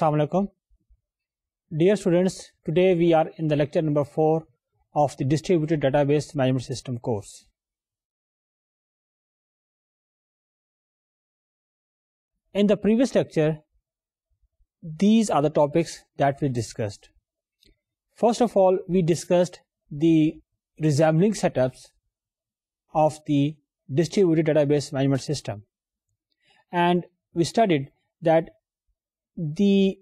Assalamu Dear students, today we are in the lecture number 4 of the Distributed Database Management System course. In the previous lecture, these are the topics that we discussed. First of all, we discussed the resembling setups of the Distributed Database Management System. And we studied that the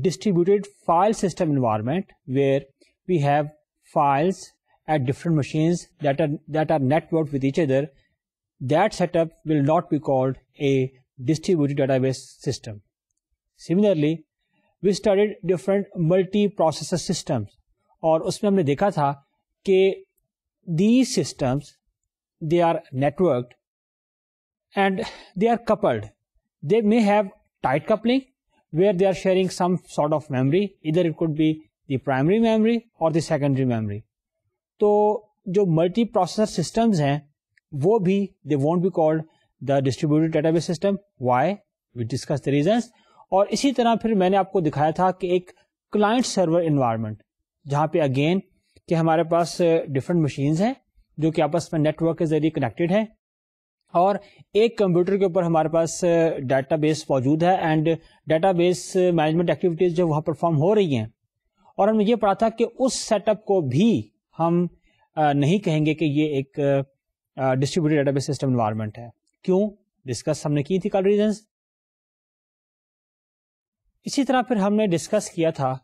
distributed file system environment where we have files at different machines that are that are networked with each other that setup will not be called a distributed database system similarly we studied different multi-processor systems or usme हमने dekha tha ke these systems they are networked and they are coupled they may have tight coupling where they are sharing some sort of memory either it could be the primary memory or the secondary memory तो जो multi processor systems हैं वो भी they won't be called the distributed database system why we discuss the reasons और इसी तरह फिर मैंने आपको दिखाया था कि एक क्लाइंट सर्वर इन्वायरमेंट जहाँ पे अगेन कि हमारे पास डिफरेंट मशीन्स हैं जो कि आपस में नेटवर्क के जरिए कनेक्टेड है और एक कंप्यूटर के ऊपर हमारे पास डाटा बेस मौजूद है and data base management activities जो वहां परफॉर्म हो रही हैं और हमने ये पढ़ा था कि उस सेटअप को भी हम नहीं कहेंगे कि ये एक डिस्ट्रीब्यूटेड डाटाबेस सिस्टम इन्वायरमेंट है क्यों डिस्कस हमने की थी कल रीजन इसी तरह फिर हमने डिस्कस किया था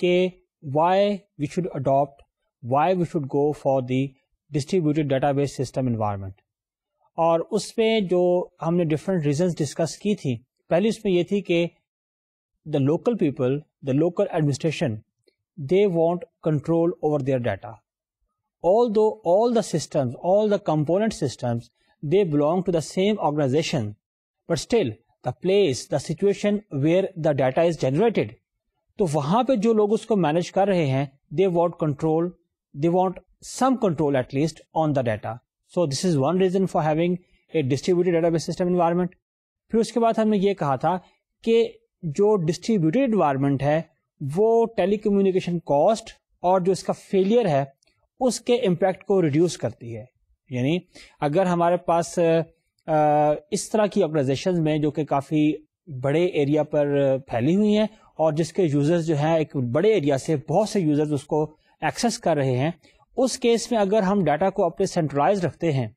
कि why we should adopt why we should go for the distributed data base system environment और उसमें जो हमने डिफरेंट रीजंस डिस्कस की थी पहली उसमें यह थी कि the local people the local administration they want control over their data although all the systems all the component systems they belong to the same organization but still the place the situation where the data is generated तो वहां पे जो लोग उसको manage कर रहे हैं they want control they want some control at least on the data so this is one reason for having a distributed database system environment फिर उसके बाद हमने ये कहा था कि जो डिस्ट्रीब्यूटेड इन्वायरमेंट है वो टेलीकम्युनिकेशन कॉस्ट और जो इसका फेलियर है उसके इम्पैक्ट को रिड्यूस करती है यानी अगर हमारे पास इस तरह की ऑर्गेनाइजेशन में जो कि काफ़ी बड़े एरिया पर फैली हुई हैं और जिसके यूजर्स जो हैं एक बड़े एरिया से बहुत से यूजर्स उसको एक्सेस कर रहे हैं उस केस में अगर हम डाटा को अपने सेंट्रलाइज रखते हैं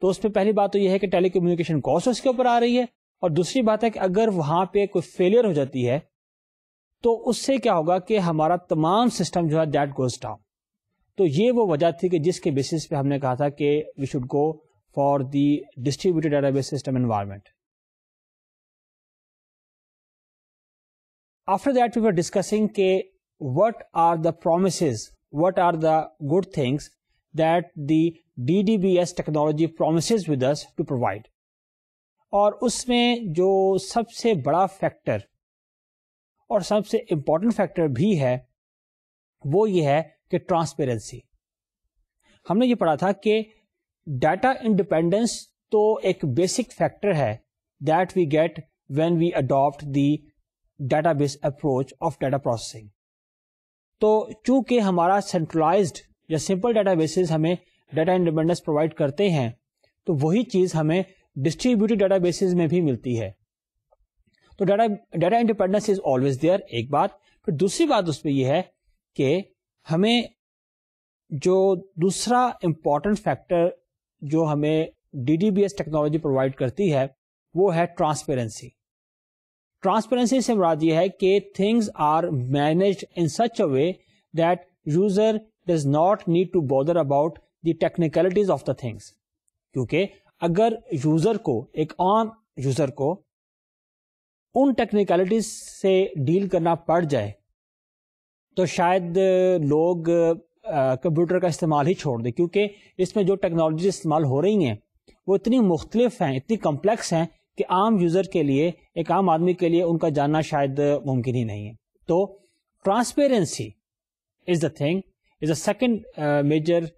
तो उसमें पहली बात तो यह है कि टेली कम्युनिकेशन कॉस्ट उसके ऊपर आ रही है और दूसरी बात है कि अगर वहां पे कोई फेलियर हो जाती है तो उससे क्या होगा कि हमारा तमाम सिस्टम जो है दैट गोज डाउन तो ये वो वजह थी कि जिसके बेसिस पे हमने कहा था कि we should go for the distributed database system environment after that we were discussing के what are the promises what are the good things that the DDBS technology promises with us to provide. और उसमें जो सबसे बड़ा factor और सबसे important factor भी है वो ये है कि ट्रांसपेरेंसी हमने ये पढ़ा था कि डाटा इंडिपेंडेंस तो एक बेसिक फैक्टर है that we get when we adopt the database approach of data processing. तो चूंकि हमारा सेंट्रलाइज्ड या सिंपल डाटा बेसिस हमें डाटा इंडिपेंडेंस प्रोवाइड करते हैं तो वही चीज़ हमें डिस्ट्रीब्यूटेड डाटा बेसिस में भी मिलती है तो data data independence is always there एक बात फिर दूसरी बात उसमें यह है कि हमें जो दूसरा इम्पॉर्टेंट फैक्टर जो हमें डी टेक्नोलॉजी प्रोवाइड करती है वो है ट्रांसपेरेंसी ट्रांसपेरेंसी से मुराद ये है कि things are manage in such a way that user does not need to bother about the technicalities of the things क्योंकि अगर यूजर को एक आम यूजर को उन टेक्निकलिटीज से डील करना पड़ जाए तो शायद लोग कंप्यूटर का इस्तेमाल ही छोड़ दें क्योंकि इसमें जो टेक्नोलॉजी इस्तेमाल हो रही हैं वो इतनी मुख्तलिफ हैं इतनी कम्प्लेक्स हैं कि आम यूज़र के लिए एक आम आदमी के लिए उनका जानना शायद मुमकिन ही नहीं है तो transparency is the thing is the second major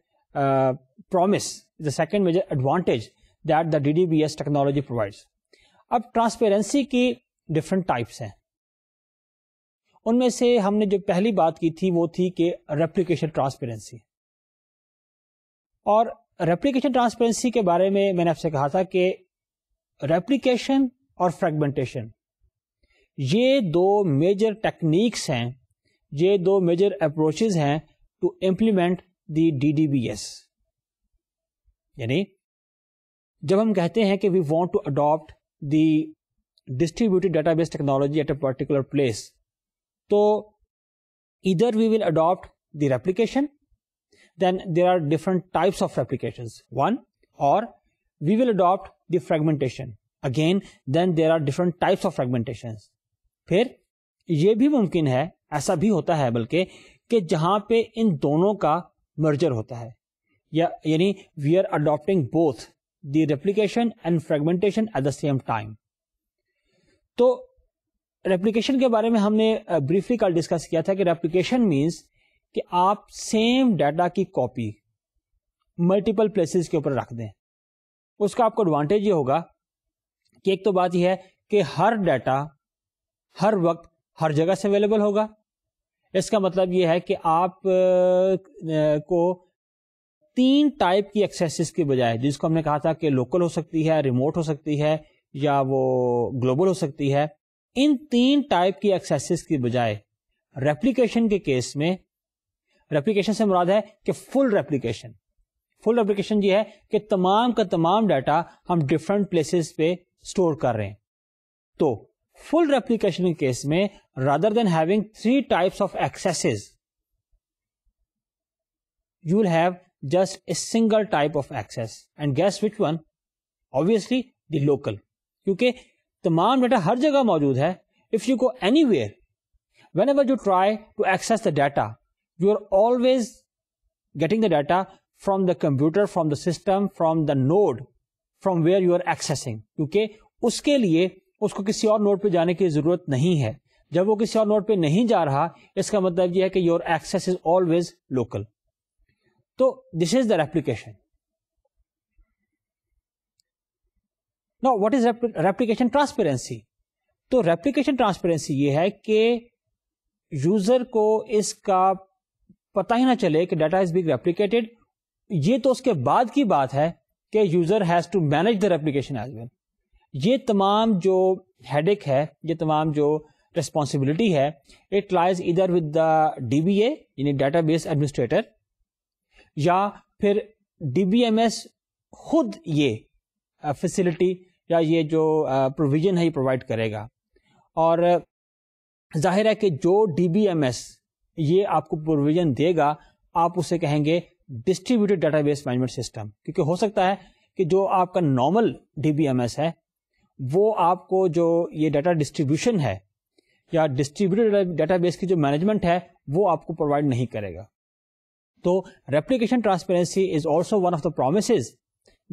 promise is the second major advantage that the DDBS technology provides अब ट्रांसपेरेंसी की डिफरेंट टाइप्स हैं उनमें से हमने जो पहली बात की थी वो थी कि रेप्लीकेशन ट्रांसपेरेंसी और रेप्लीकेशन ट्रांसपेरेंसी के बारे में मैंने आपसे कहा था कि रेप्लीकेशन और फ्रेगमेंटेशन ये दो मेजर टेक्निक्स हैं ये दो मेजर अप्रोचेज हैं to implement the D D B S यानी जब हम कहते हैं कि we want to adopt the distributed database technology at a particular place तो इधर we will adopt the replication then there are different types of replications. One, or we will adopt the fragmentation. Again then there are different types of fragmentation फिर यह भी मुमकिन है ऐसा भी होता है बल्कि कि जहां पे इन दोनों का मर्जर होता है या यानी we are adopting both the replication and fragmentation at the same time तो रेप्लीकेशन के बारे में हमने ब्रीफली कल डिस्कस किया था कि रेप्लीकेशन मीन्स कि आप सेम डाटा की कॉपी मल्टीपल प्लेसेस के ऊपर रख दें उसका आपको एडवांटेज ये होगा कि एक तो बात यह है कि हर डाटा हर वक्त हर जगह से अवेलेबल होगा इसका मतलब यह है कि आप को तीन टाइप की एक्सेसिस के बजाय जिसको हमने कहा था कि लोकल हो सकती है रिमोट हो सकती है या वो ग्लोबल हो सकती है इन तीन टाइप की एक्सेसिस के बजाय रेप्लीकेशन के केस में रेप्लीकेशन से मुराद है कि फुल रेप्लीकेशन फुल रेप्लीकेशन ये है कि तमाम का तमाम डाटा हम डिफरेंट प्लेसेस पे स्टोर कर रहे हैं तो फुल रेप्लीकेशन केस में rather than having three types of accesses you will have just a single type of access and guess which one obviously the local क्योंकि तमाम डाटा हर जगह मौजूद है if you go anywhere whenever you try to access the data you are always getting the data from the computer from the system from the node from where you are accessing क्योंकि उसके लिए उसको किसी और note पे जाने की जरूरत नहीं है जब वो किसी और नोट पे नहीं जा रहा इसका मतलब यह है कि your access is always local तो this is the replication now what is replication transparency तो रेप्लीकेशन ट्रांसपेरेंसी ये है कि तो तो यूजर को इसका पता ही ना चले कि डाटा इज बिग रेप्लीकेटेड ये तो उसके बाद की बात है कि user has to manage their application as well ये तमाम जो हेडेक है ये तमाम जो रिस्पॉन्सिबिलिटी है इट लाइज इधर with the D B A यानी डाटा बेस एडमिनिस्ट्रेटर या फिर डी बी एम एस खुद ये फैसिलिटी uh, या ये जो प्रोविज़न uh, है ये प्रोवाइड करेगा और uh, जाहिर है कि जो डी बी एम एस ये आपको प्रोविज़न देगा आप उसे कहेंगे डिस्ट्रीब्यूटेड डेटाबेस मैनेजमेंट सिस्टम क्योंकि हो सकता है कि जो आपका नॉर्मल डीबीएमएस है वो आपको जो ये डाटा डिस्ट्रीब्यूशन है या डिस्ट्रीब्यूटेड डेटाबेस की जो मैनेजमेंट है वो आपको प्रोवाइड नहीं करेगा तो replication transparency is also one of the promise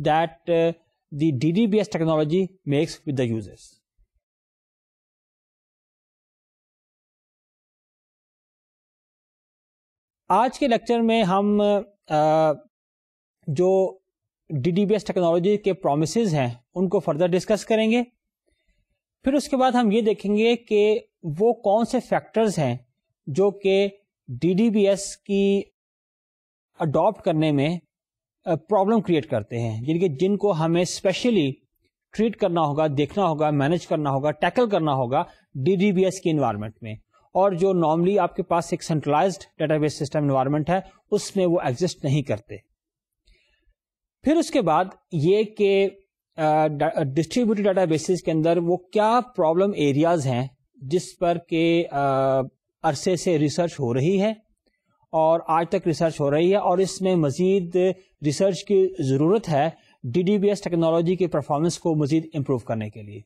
that the D D B S technology makes with the users. आज के लेक्चर में हम जो D D B S technology के प्रोमिस हैं उनको फर्दर डिस्कस करेंगे फिर उसके बाद हम ये देखेंगे कि वो कौन से फैक्टर्स हैं जो कि डी डी बी एस की अडोप्ट करने में प्रॉब्लम क्रिएट करते हैं जिनके जिनको हमें स्पेशली ट्रीट करना होगा देखना होगा मैनेज करना होगा टैकल करना होगा डी डी बी एस की इन्वायरमेंट में और जो नॉर्मली आपके पास एक सेंट्रलाइज्ड डेटाबेस सिस्टम इन्वायरमेंट है उसमें वो एग्जिस्ट नहीं करते फिर उसके बाद ये कि डिस्ट्रीब्यूटेड डेटाबेसिस के अंदर वो क्या प्रॉब्लम एरियाज हैं जिस पर के अरसे से रिसर्च हो रही है और आज तक रिसर्च हो रही है और इसमें मजीद रिसर्च की ज़रूरत है डी टेक्नोलॉजी की परफॉर्मेंस को मजीद इम्प्रूव करने के लिए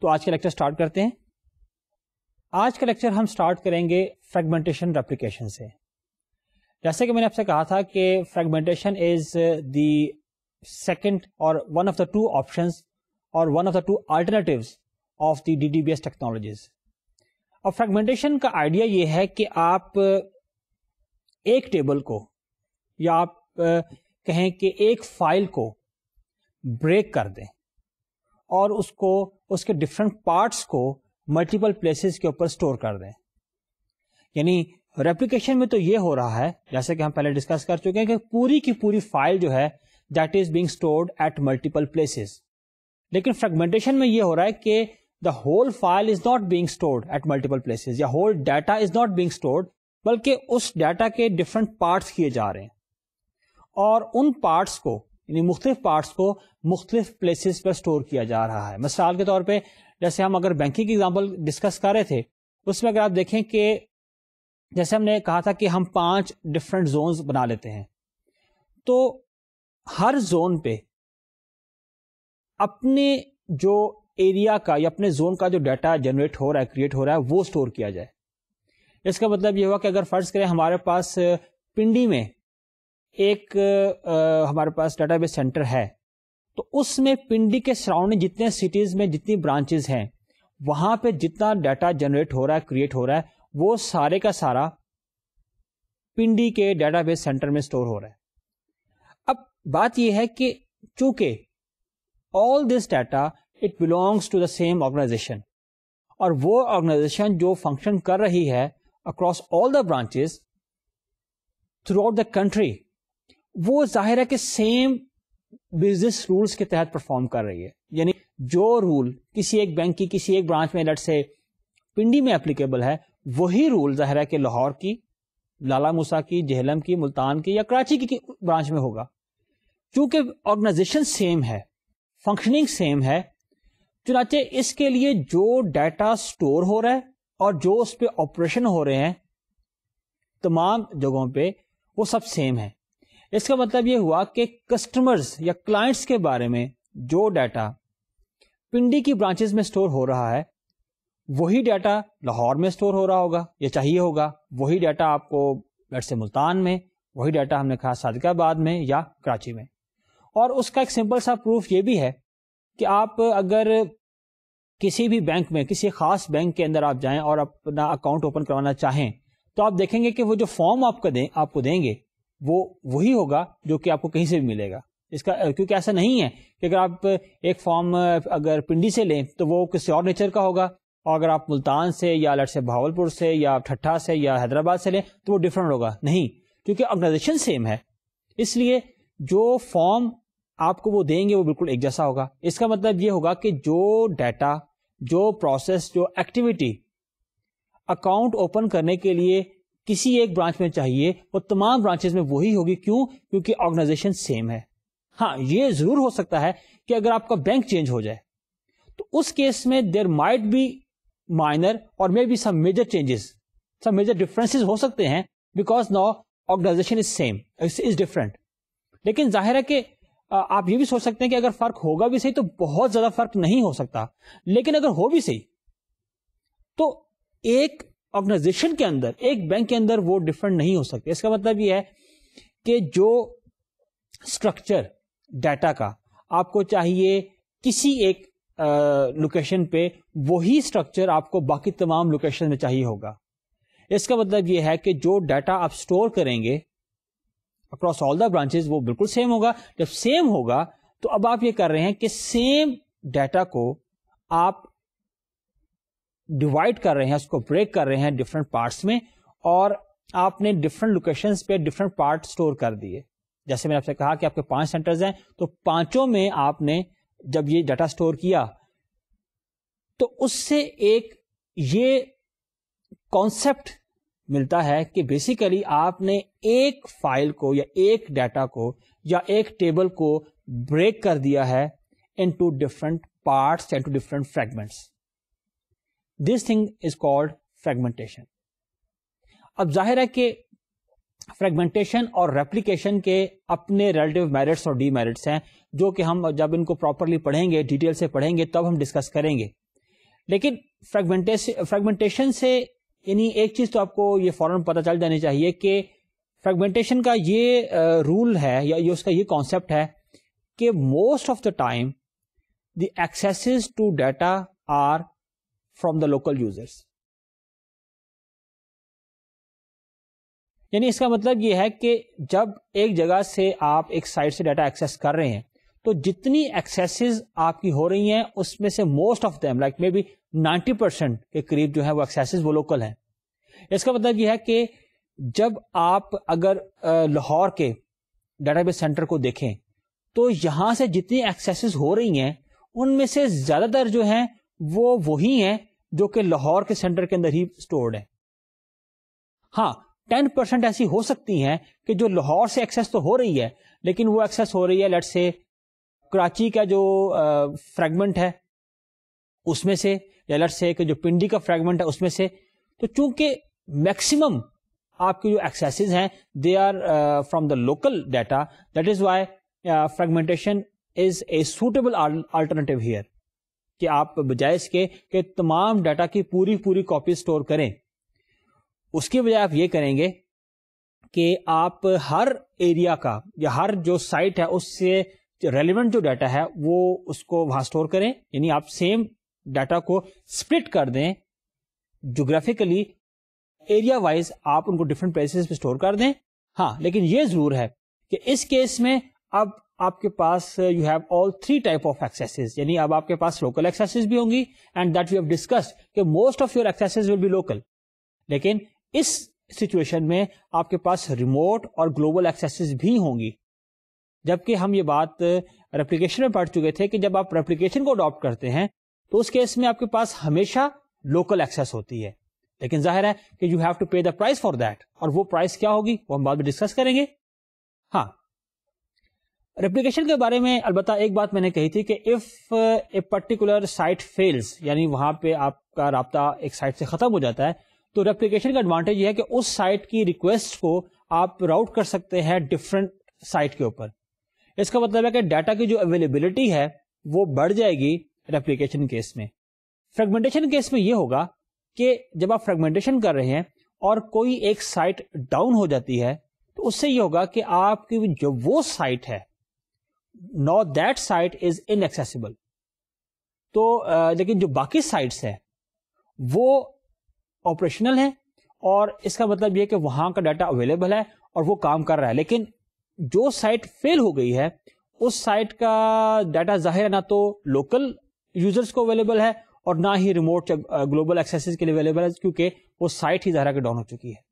तो आज का लेक्चर स्टार्ट करते हैं आज का लेक्चर हम स्टार्ट करेंगे फ्रेगमेंटेशन रेप्लिकेशन से जैसे कि मैंने आपसे कहा था कि फ्रेगमेंटेशन इज द सेकंड और one of the two options और one of the two alternatives of the DDBS technologies और फ्रेगमेंटेशन का आइडिया ये है कि आप एक टेबल को या आप कहें कि एक फाइल को ब्रेक कर दें और उसको उसके डिफरेंट पार्ट्स को मल्टीपल प्लेसेस के ऊपर स्टोर कर दें यानी रेप्लीकेशन में तो ये हो रहा है जैसे कि हम पहले डिस्कस कर चुके हैं कि पूरी की पूरी फाइल जो है that is being stored at multiple places लेकिन फ्रेगमेंटेशन में ये हो रहा है कि the whole file is not being stored at multiple places या whole data is not being stored बल्कि उस डाटा के डिफरेंट पार्ट्स किए जा रहे हैं और उन पार्ट्स को यानी मुख्तलिफ पार्ट्स को मुख्तलिफ प्लेसेस पर स्टोर किया जा रहा है मिसाल के तौर पे जैसे हम अगर बैंकिंग एग्जाम्पल डिस्कस कर रहे थे उसमें अगर आप देखें कि जैसे हमने कहा था कि हम पांच डिफरेंट जोन्स बना लेते हैं तो हर जोन पे अपने जो एरिया का या अपने जोन का जो डाटा जनरेट हो रहा है क्रिएट हो रहा है वो स्टोर किया जाए इसका मतलब ये हुआ कि अगर फर्ज करें हमारे पास पिंडी में एक आ, हमारे पास डाटाबेस सेंटर है तो उसमें पिंडी के सराउंडिंग जितने सिटीज में जितनी ब्रांचेज हैं वहां पे जितना डाटा जनरेट हो रहा है क्रिएट हो रहा है वो सारे का सारा पिंडी के डेटाबेस सेंटर में स्टोर हो रहा है अब बात यह है कि चूंकि all this data it belongs to the same organization और वो ऑर्गेनाइजेशन जो फंक्शन कर रही है across all the branches throughout the country वो जाहिर है कि सेम बिजनेस रूल्स के तहत परफॉर्म कर रही है यानी जो रूल किसी एक बैंक की किसी एक ब्रांच में लट से पिंडी में एप्लीकेबल है वही रूल जाहिर है कि लाहौर की लाला मूसा की जहलम की मुल्तान की या कराची की, की ब्रांच में होगा चूंकि ऑर्गेनाइजेशन सेम है फंक्शनिंग सेम है चुनाचे इसके लिए जो डाटा स्टोर हो रहा है और जो उस पर ऑपरेशन हो रहे हैं तमाम जगहों पे वो सब सेम है इसका मतलब ये हुआ कि कस्टमर्स या क्लाइंट्स के बारे में जो डाटा पिंडी की ब्रांचेस में स्टोर हो रहा है वही डाटा लाहौर में स्टोर हो रहा होगा या चाहिए होगा वही डाटा आपको लट से मुल्तान में वही डाटा हमने कहा सादिकाबाद में या कराची में और उसका एक सिंपल सा प्रूफ ये भी है कि आप अगर किसी भी बैंक में किसी खास बैंक के अंदर आप जाएं और अपना अकाउंट ओपन करवाना चाहें तो आप देखेंगे कि वो जो फॉर्म आपको दें आपको देंगे वो वही होगा जो कि आपको कहीं से भी मिलेगा इसका क्योंकि ऐसा नहीं है कि अगर आप एक फॉर्म अगर पिंडी से लें तो वो किसी और नेचर का होगा और अगर आप मुल्तान से या लट से भावलपुर से या ठट्ठा से या हैदराबाद से लें तो वो डिफरेंट होगा नहीं क्योंकि ऑर्गेनाइजेशन सेम है इसलिए जो फॉर्म आपको वो देंगे वो बिल्कुल एक जैसा होगा इसका मतलब ये होगा कि जो डाटा जो प्रोसेस जो एक्टिविटी अकाउंट ओपन करने के लिए किसी एक ब्रांच में चाहिए वो तमाम ब्रांचेस में वही होगी क्यों क्योंकि ऑर्गेनाइजेशन सेम है हाँ ये जरूर हो सकता है कि अगर आपका बैंक चेंज हो जाए तो उस केस में देर माइट बी माइनर और may be some major changes some major differences हो सकते हैं because now organization is same is different लेकिन जाहिर है कि आप ये भी सोच सकते हैं कि अगर फर्क होगा भी सही तो बहुत ज्यादा फर्क नहीं हो सकता लेकिन अगर हो भी सही तो एक ऑर्गेनाइजेशन के अंदर एक बैंक के अंदर वो डिफरेंट नहीं हो सकते इसका मतलब ये है कि जो स्ट्रक्चर डाटा का आपको चाहिए किसी एक लोकेशन पे वही स्ट्रक्चर आपको बाकी तमाम लोकेशन में चाहिए होगा इसका मतलब यह है कि जो डाटा आप स्टोर करेंगे अक्रॉस ऑल द ब्रांचेस वो बिल्कुल सेम होगा जब सेम होगा तो अब आप ये कर रहे हैं कि सेम डाटा को आप डिवाइड कर रहे हैं उसको ब्रेक कर रहे हैं डिफरेंट पार्ट्स में और आपने डिफरेंट लोकेशंस पे डिफरेंट पार्ट स्टोर कर दिए जैसे मैंने आपसे कहा कि आपके पांच सेंटर्स हैं तो पांचों में आपने जब ये डाटा स्टोर किया तो उससे एक ये कॉन्सेप्ट मिलता है कि बेसिकली आपने एक फाइल को या एक डाटा को या एक टेबल को ब्रेक कर दिया है into different parts into different fragments this thing is called fragmentation अब जाहिर है कि फ्रेगमेंटेशन और रेप्लीकेशन के अपने रिलेटिव मेरिट्स और डीमेरिट्स हैं जो कि हम जब इनको प्रॉपरली पढ़ेंगे डिटेल से पढ़ेंगे तब हम डिस्कस करेंगे लेकिन फ्रेगमेंटेशन फ्रेगमेंटेशन से यानी एक चीज तो आपको ये फौरन पता चल जानी चाहिए कि फ्रेगमेंटेशन का ये रूल है या ये उसका ये कॉन्सेप्ट है कि most of the time the accesses to data are from the local users यानी इसका मतलब यह है कि जब एक जगह से आप एक साइड से डाटा एक्सेस कर रहे हैं तो जितनी एक्सेस आपकी हो रही हैं उसमें से most of them like may be 90 percent के करीब जो है वो एक्सेस वो लोकल हैं इसका मतलब यह है कि जब आप अगर लाहौर के डाटा बेस सेंटर को देखें तो यहां से जितनी एक्सेस हो रही हैं उनमें से ज्यादातर जो है वो वही हैं जो कि लाहौर के सेंटर के अंदर ही स्टोर्ड है हाँ टेन परसेंट ऐसी हो सकती हैं कि जो लाहौर से एक्सेस तो हो रही है लेकिन वो एक्सेस हो रही है लेट से कराची का जो फ्रेगमेंट है उसमें से या लेट से कि जो पिंडी का फ्रेगमेंट है उसमें से तो चूंकि मैक्सिमम आपके जो एक्सेसेस हैं they are from the local data that is why fragmentation is a suitable alternative here कि आप बजाय इसके कि तमाम डाटा की पूरी पूरी कॉपी स्टोर करें उसकी बजाय आप ये करेंगे कि आप हर एरिया का या हर जो साइट है उससे रेलिवेंट जो डाटा है वो उसको वहां स्टोर करें यानी आप सेम डाटा को स्प्लिट कर दें जोग्राफिकली एरिया वाइज आप उनको डिफरेंट प्लेसेस पे स्टोर कर दें हाँ लेकिन ये जरूर है कि इस केस में अब आपके पास you have all three type of accesses यानी अब आपके पास लोकल एक्सेसेस भी होंगी and that we have discussed कि most of your accesses will be local लेकिन इस सिचुएशन में आपके पास रिमोट और ग्लोबल एक्सेसेस भी होंगी जबकि हम ये बात रेप्लीकेशन uh, में पढ़ चुके थे कि जब आप रेप्लीकेशन को अडॉप्ट करते हैं तो उस केस में आपके पास हमेशा लोकल एक्सेस होती है लेकिन जाहिर है कि you have to pay the price for that और वो प्राइस क्या होगी वो हम बाद में डिस्कस करेंगे हाँ रेप्लीकेशन के बारे में अलबत्त एक बात मैंने कही थी कि if a particular site fails यानी वहां पे आपका रबता एक साइट से ख़त्म हो जाता है तो रेप्लीकेशन का एडवांटेज यह है कि उस साइट की रिक्वेस्ट को आप राउट कर सकते हैं डिफरेंट साइट के ऊपर इसका मतलब है कि डाटा की जो अवेलेबिलिटी है वो बढ़ जाएगी रेप्लीकेशन केस में फ्रेगमेंटेशन केस में यह होगा कि जब आप फ्रेगमेंटेशन कर रहे हैं और कोई एक साइट डाउन हो जाती है तो उससे यह होगा कि आपकी जो वो साइट है now that site is inaccessible तो लेकिन जो बाकी साइट्स है वो ऑपरेशनल है और इसका मतलब यह कि वहां का डाटा अवेलेबल है और वो काम कर रहा है लेकिन जो साइट फेल हो गई है उस साइट का डाटा जाहिर है ना तो लोकल यूजर्स को अवेलेबल है और ना ही रिमोट ग्लोबल एक्सेस के लिए अवेलेबल है क्योंकि वो साइट ही जहरा के डाउन हो चुकी है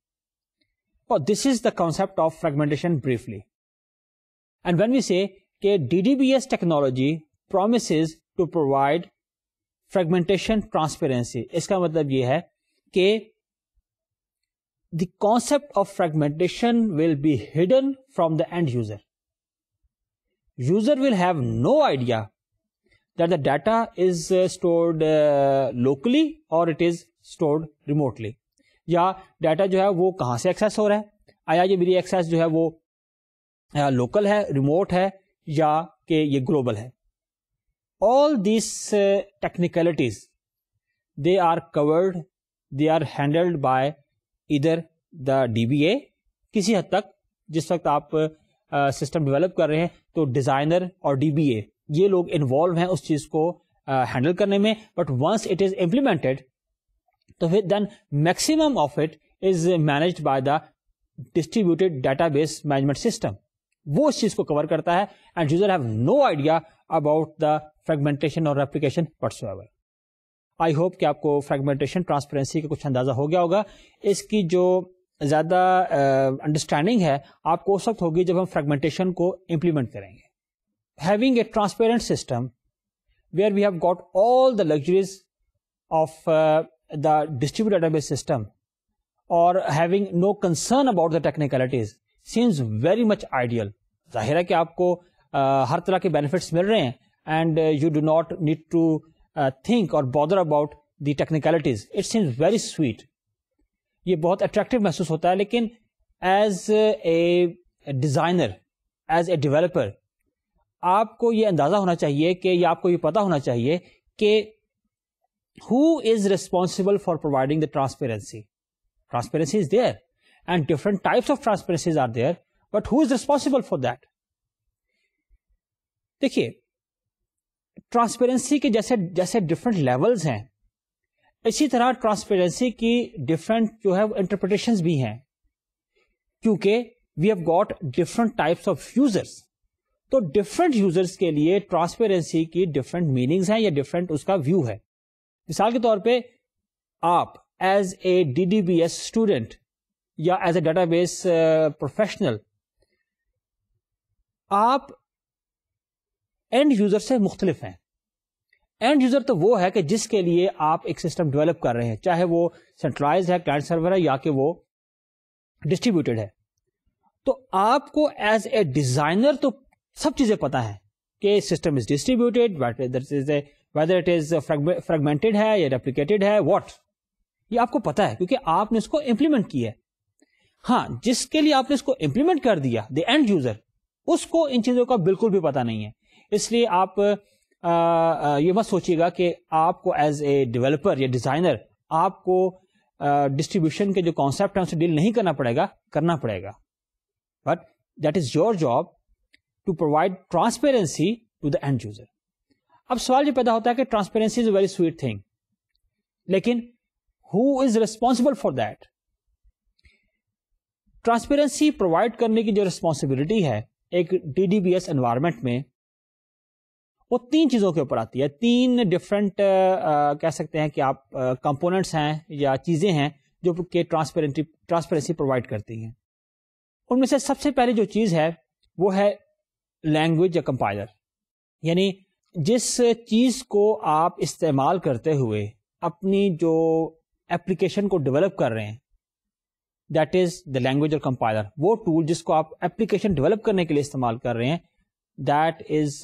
और this is the concept of fragmentation briefly and when we say कि DDBS technology promise to provide fragmentation transparency इसका मतलब यह है कि the concept of fragmentation will be hidden from the end user. User will have no idea that the data is uh, stored uh, locally or it is stored remotely. या data जो है वो कहाँ से एक्सेस हो रहा है आया ये मेरी एक्सेस जो है वो लोकल है रिमोट है या कि ये ग्लोबल है all this technicalities they are covered they are handled by इधर द डीबीए किसी हद तक जिस वक्त आप सिस्टम uh, डेवलप कर रहे हैं तो डिज़ाइनर और डीबीए ये लोग इन्वॉल्व हैं उस चीज़ को हैंडल uh, करने में but once it is implemented तो फिर then maximum of it is managed by the distributed database management system वो इस चीज को कवर करता है and user have no idea about the fragmentation और एप्लीकेशन एवर आई होप कि आपको फ्रेगमेंटेशन ट्रांसपेरेंसी का कुछ अंदाजा हो गया होगा इसकी जो ज्यादा अंडरस्टैंडिंग uh, है आपको उस वक्त होगी जब हम फ्रेगमेंटेशन को इम्प्लीमेंट करेंगे having a transparent system where we have got all the luxuries of the distributed database system और having no concern about the technicalities seems very much ideal जाहिर है कि आपको uh, हर तरह के बेनिफिट्स मिल रहे हैं and you do not need to think और bother about the technicalities it seems very sweet ये बहुत अट्रैक्टिव महसूस होता है लेकिन as a designer as a developer आपको ये अंदाज़ा होना चाहिए कि या आपको ये पता होना चाहिए कि who is responsible for providing the transparency transparency is there and different types of transparencies are there but who is responsible for that देखिए ट्रांसपेरेंसी के जैसे जैसे डिफरेंट लेवल्स हैं इसी तरह ट्रांसपेरेंसी की डिफरेंट जो है इंटरप्रिटेशंस भी हैं क्योंकि we have got different types of users तो डिफरेंट यूजर्स के लिए ट्रांसपेरेंसी की डिफरेंट मीनिंग्स हैं या डिफरेंट उसका व्यू है मिसाल के तौर पे आप एज ए डीडीबीएस स्टूडेंट या एज ए डेटाबेस प्रोफेशनल आप एंड यूजर से मुख्तलिफ हैं एंड यूजर तो वो है कि जिसके लिए आप एक सिस्टम डेवलप कर रहे हैं चाहे वो सेंट्रलाइज है क्लाइंट सर्वर है या कि वो डिस्ट्रीब्यूटेड है तो आपको एज ए डिजाइनर तो सब चीजें पता है कि system is distributed whether it is fragmented है या रेप्लीकेटेड है व्हाट ये आपको पता है क्योंकि आपने इसको इंप्लीमेंट किया है हाँ जिसके लिए आपने इसको इंप्लीमेंट कर दिया द एंड यूजर उसको इन चीजों का बिल्कुल भी पता नहीं है इसलिए आप आ, आ, ये मत सोचिएगा कि आपको एज ए डिवेलपर या डिजाइनर आपको डिस्ट्रीब्यूशन के जो कॉन्सेप्ट है उसे डील नहीं करना पड़ेगा करना पड़ेगा but that is your job to provide transparency to the end user अब सवाल ये पैदा होता है कि transparency is a very sweet thing लेकिन who is responsible for that transparency provide करने की जो रिस्पॉन्सिबिलिटी है एक डीडीबीएस एनवायरमेंट में वो तीन चीज़ों के ऊपर आती है तीन डिफरेंट कह सकते हैं कि आप कंपोनेंट्स हैं या चीज़ें हैं जो के ट्रांसपेरेंटी ट्रांसपेरेंसी प्रोवाइड करती हैं उनमें से सबसे पहले जो चीज़ है वो है लैंग्वेज या कंपाइलर यानी जिस चीज़ को आप इस्तेमाल करते हुए अपनी जो एप्लीकेशन को डेवलप कर रहे हैं दैट इज द लैंग्वेज और कंपाइलर वो टूल जिसको आप एप्लीकेशन डेवलप करने के लिए इस्तेमाल कर रहे हैं that is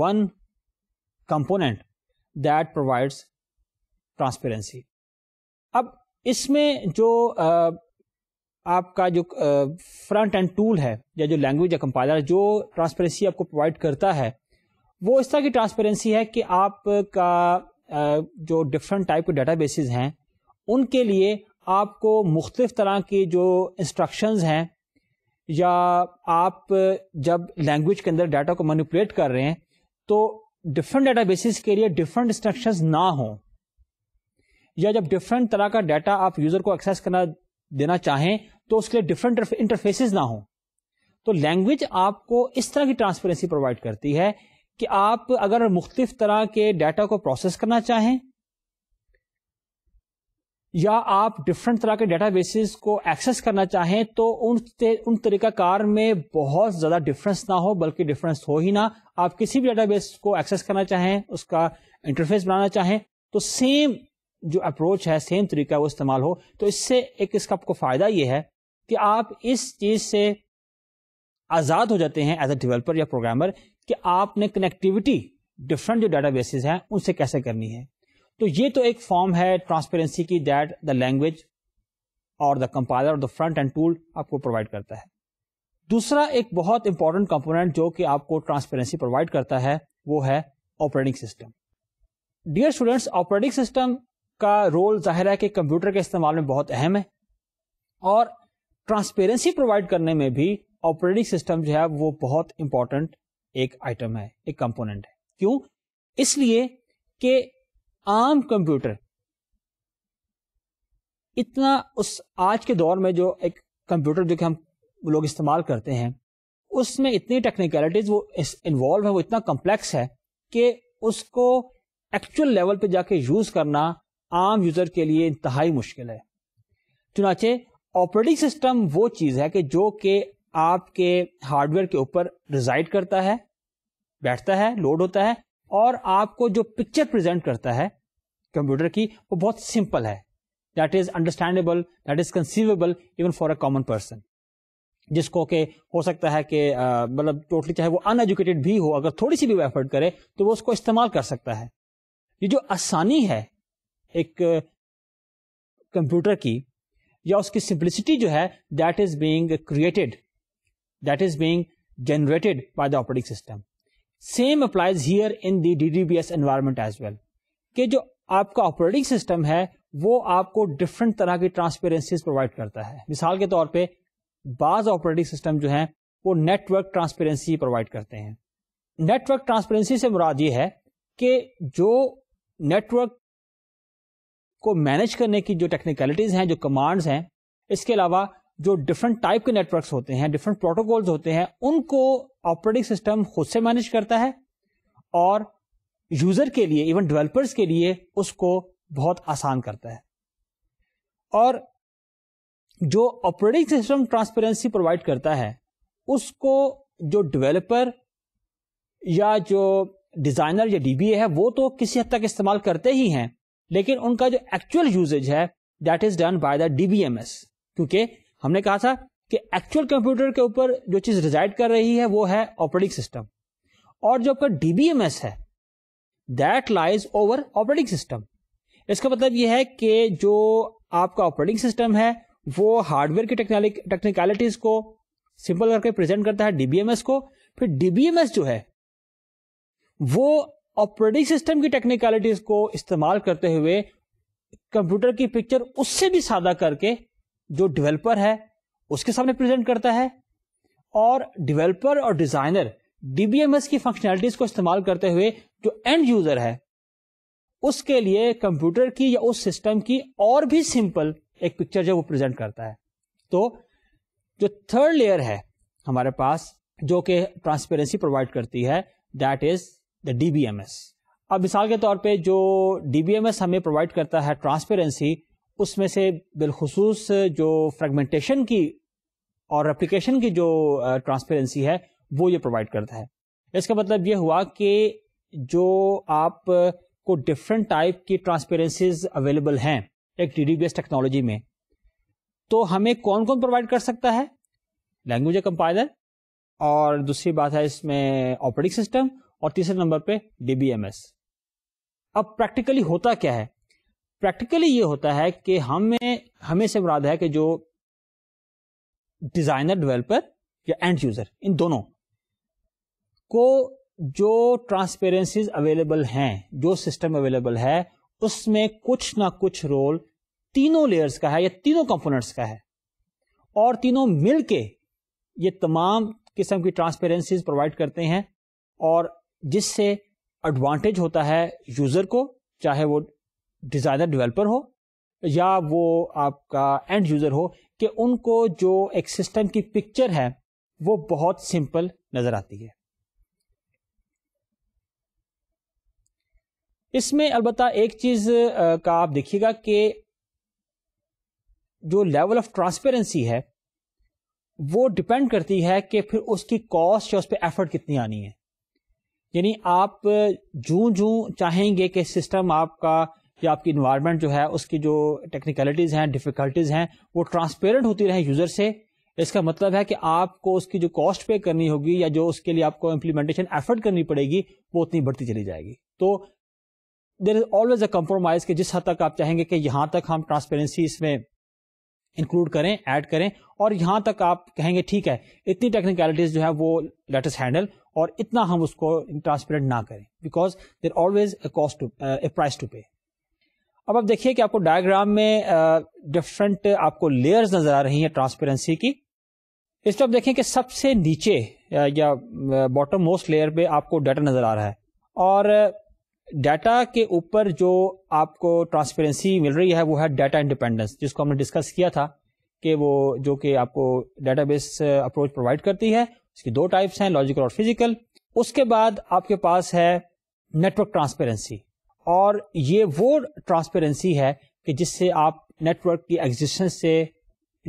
one component that provides transparency अब इसमें जो uh, आपका जो फ्रंट एंड टूल है या जो लैंग्वेज या कंपाइलर जो ट्रांसपेरेंसी आपको प्रोवाइड करता है वो इस तरह की ट्रांसपेरेंसी है कि आपका uh, जो डिफरेंट टाइप के डेटाबेसेस हैं उनके लिए आपको मुख्तफ़ तरह की जो इंस्ट्रक्शंस हैं या आप जब लैंग्वेज के अंदर डाटा को मैनिपुलेट कर रहे हैं तो डिफरेंट डाटा बेसिस के लिए डिफरेंट इंस्ट्रक्शंस ना हों या जब डिफरेंट तरह का डाटा आप यूज़र को एक्सेस करना देना चाहें तो उसके लिए डिफरेंट इंटरफेसेस ना हों तो लैंग्वेज आपको इस तरह की ट्रांसपेरेंसी प्रोवाइड करती है कि आप अगर मुख्तफ तरह के डाटा को प्रोसेस करना चाहें या आप डिफरेंट तरह के डेटाबेसेस को एक्सेस करना चाहें तो उन ते, उन तरीकाकार में बहुत ज़्यादा डिफरेंस ना हो बल्कि डिफरेंस हो ही ना आप किसी भी डेटाबेस को एक्सेस करना चाहें उसका इंटरफेस बनाना चाहें तो सेम जो अप्रोच है सेम तरीका वो इस्तेमाल हो तो इससे एक इसका आपको फ़ायदा ये है कि आप इस चीज़ से आज़ाद हो जाते हैं एज ए डेवलपर या प्रोग्रामर कि आपने कनेक्टिविटी डिफरेंट जो डेटाबेसेस हैं उनसे कैसे करनी है तो ये तो एक फॉर्म है ट्रांसपेरेंसी की दैट द लैंग्वेज और द कंपाइलर और द फ्रंट एंड टूल आपको प्रोवाइड करता है दूसरा एक बहुत इंपॉर्टेंट कंपोनेंट जो कि आपको ट्रांसपेरेंसी प्रोवाइड करता है वो है operating system dear students operating system का रोल जाहिर है कि कंप्यूटर के इस्तेमाल में बहुत अहम है और ट्रांसपेरेंसी प्रोवाइड करने में भी ऑपरेटिंग सिस्टम जो है वो बहुत इंपॉर्टेंट एक आइटम है एक कंपोनेंट है क्यों इसलिए कि आम कंप्यूटर इतना उस आज के दौर में जो एक कंप्यूटर जो कि हम लोग इस्तेमाल करते हैं उसमें इतनी टेक्निकलिटीज वो इन्वॉल्व है वो इतना कम्प्लेक्स है कि उसको एक्चुअल लेवल पे जाके यूज करना आम यूजर के लिए इंतहाई मुश्किल है चुनाचे ऑपरेटिंग सिस्टम वो चीज है कि जो कि आपके हार्डवेयर के ऊपर रिजाइड करता है बैठता है लोड होता है और आपको जो पिक्चर प्रेजेंट करता है कंप्यूटर की वो बहुत सिंपल है that is understandable that is conceivable even for a common person जिसको के हो सकता है कि मतलब टोटली चाहे वो अनएजुकेटेड भी हो अगर थोड़ी सी भी एफर्ट करे तो वो उसको इस्तेमाल कर सकता है ये जो आसानी है एक कंप्यूटर की या उसकी सिंप्लिसिटी जो है that is being created that is being generated by the operating system same applies here in the DDBS environment as well कि जो आपका ऑपरेटिंग सिस्टम है वो आपको डिफरेंट तरह की ट्रांसपेरेंसीज प्रोवाइड करता है मिसाल के तौर पे बाज ऑपरेटिंग सिस्टम जो है वो नेटवर्क ट्रांसपेरेंसी प्रोवाइड करते हैं नेटवर्क ट्रांसपेरेंसी से मुराद ये है कि जो नेटवर्क को मैनेज करने की जो टेक्निकलिटीज हैं जो कमांड्स हैं इसके अलावा जो डिफरेंट टाइप के नेटवर्क्स होते हैं डिफरेंट प्रोटोकॉल्स होते हैं उनको ऑपरेटिंग सिस्टम खुद से मैनेज करता है और यूजर के लिए इवन डेवलपर्स के लिए उसको बहुत आसान करता है और जो ऑपरेटिंग सिस्टम ट्रांसपेरेंसी प्रोवाइड करता है उसको जो डेवलपर या जो डिजाइनर या डीबीए है वो तो किसी हद तक इस्तेमाल करते ही हैं लेकिन उनका जो एक्चुअल यूजेज है that is done by the DBMS क्योंकि हमने कहा था कि एक्चुअल कंप्यूटर के ऊपर जो चीज रिजाइड कर रही है वो है ऑपरेटिंग सिस्टम और जो आपका डीबीएमएस है that lies over operating system इसका मतलब यह है कि जो आपका ऑपरेटिंग सिस्टम है वो हार्डवेयर की टेक्निकलिटीज को सिंपल करके प्रेजेंट करता है डीबीएमएस को फिर डीबीएमएस जो है वो ऑपरेटिंग सिस्टम की टेक्निकलिटीज को इस्तेमाल करते हुए कंप्यूटर की पिक्चर उससे भी सादा करके जो डेवलपर है उसके सामने प्रेजेंट करता है और डेवलपर और डिजाइनर डीबीएमएस की फंक्शनैलिटीज को इस्तेमाल करते हुए जो एंड यूजर है उसके लिए कंप्यूटर की या उस सिस्टम की और भी सिंपल एक पिक्चर जो वो प्रेजेंट करता है तो जो थर्ड लेयर है हमारे पास जो कि ट्रांसपेरेंसी प्रोवाइड करती है दैट इज द डीबीएमएस अब मिसाल के तौर पे जो डीबीएमएस हमें प्रोवाइड करता है ट्रांसपेरेंसी उसमें से बिलखसूस जो फ्रेगमेंटेशन की और एप्लीकेशन की जो ट्रांसपेरेंसी है वो ये प्रोवाइड करता है इसका मतलब ये हुआ कि जो आप को डिफरेंट टाइप की ट्रांसपेरेंसीज अवेलेबल हैं एक डी बेस्ड टेक्नोलॉजी में तो हमें कौन कौन प्रोवाइड कर सकता है लैंग्वेज है कंपाइलर और दूसरी बात है इसमें ऑपरेटिंग सिस्टम और तीसरे नंबर पे डीबीएमएस अब प्रैक्टिकली होता क्या है प्रैक्टिकली ये होता है कि हमें हमें से मुराद है कि जो डिजाइनर डेवलपर या एंड यूजर इन दोनों को जो ट्रांसपेरेंसीज अवेलेबल हैं जो सिस्टम अवेलेबल है उसमें कुछ ना कुछ रोल तीनों लेयर्स का है या तीनों कंपोनेंट्स का है और तीनों मिलके ये तमाम किस्म की ट्रांसपेरेंसीज प्रोवाइड करते हैं और जिससे एडवांटेज होता है यूजर को चाहे वो डिज़ाइनर डेवलपर हो या वो आपका एंड यूज़र हो कि उनको जो एक सिस्टम की पिक्चर है वो बहुत सिंपल नज़र आती है इसमें अलबत् एक चीज़ का आप देखिएगा कि जो लेवल ऑफ ट्रांसपेरेंसी है वो डिपेंड करती है कि फिर उसकी कॉस्ट या उस पर एफर्ट कितनी आनी है यानी आप जू जू चाहेंगे कि सिस्टम आपका या आपकी इन्वायरमेंट जो है उसकी जो टेक्निकलिटीज़ हैं डिफ़िकल्टीज़ हैं वो ट्रांसपेरेंट होती रहे यूज़र से इसका मतलब है कि आपको उसकी जो कॉस्ट पे करनी होगी या जो उसके लिए आपको इम्प्लीमेंटेशन एफर्ट करनी पड़ेगी वो उतनी बढ़ती चली जाएगी तो there is always a compromise कि जिस हद तक आप चाहेंगे कि यहां तक हम ट्रांसपेरेंसी इसमें इंक्लूड करें ऐड करें और यहां तक आप कहेंगे ठीक है इतनी टेक्निकलिटीज जो है वो लेटेस्ट हैंडल और इतना हम उसको ट्रांसपेरेंट ना करें because there always a cost to a price to pay अब आप देखिए कि आपको डायग्राम में डिफरेंट आपको लेयर्स नजर आ रही हैं ट्रांसपेरेंसी की इस आप देखें कि सबसे नीचे या बॉटम मोस्ट लेयर पे आपको डाटा नजर आ रहा है और डाटा के ऊपर जो आपको ट्रांसपेरेंसी मिल रही है वो है डाटा इंडिपेंडेंस जिसको हमने डिस्कस किया था कि वो जो कि आपको डाटा बेस अप्रोच प्रोवाइड करती है इसकी दो टाइप्स हैं लॉजिकल और फिजिकल उसके बाद आपके पास है नेटवर्क ट्रांसपेरेंसी और ये वो ट्रांसपेरेंसी है कि जिससे आप नेटवर्क की एग्जिस्टेंस से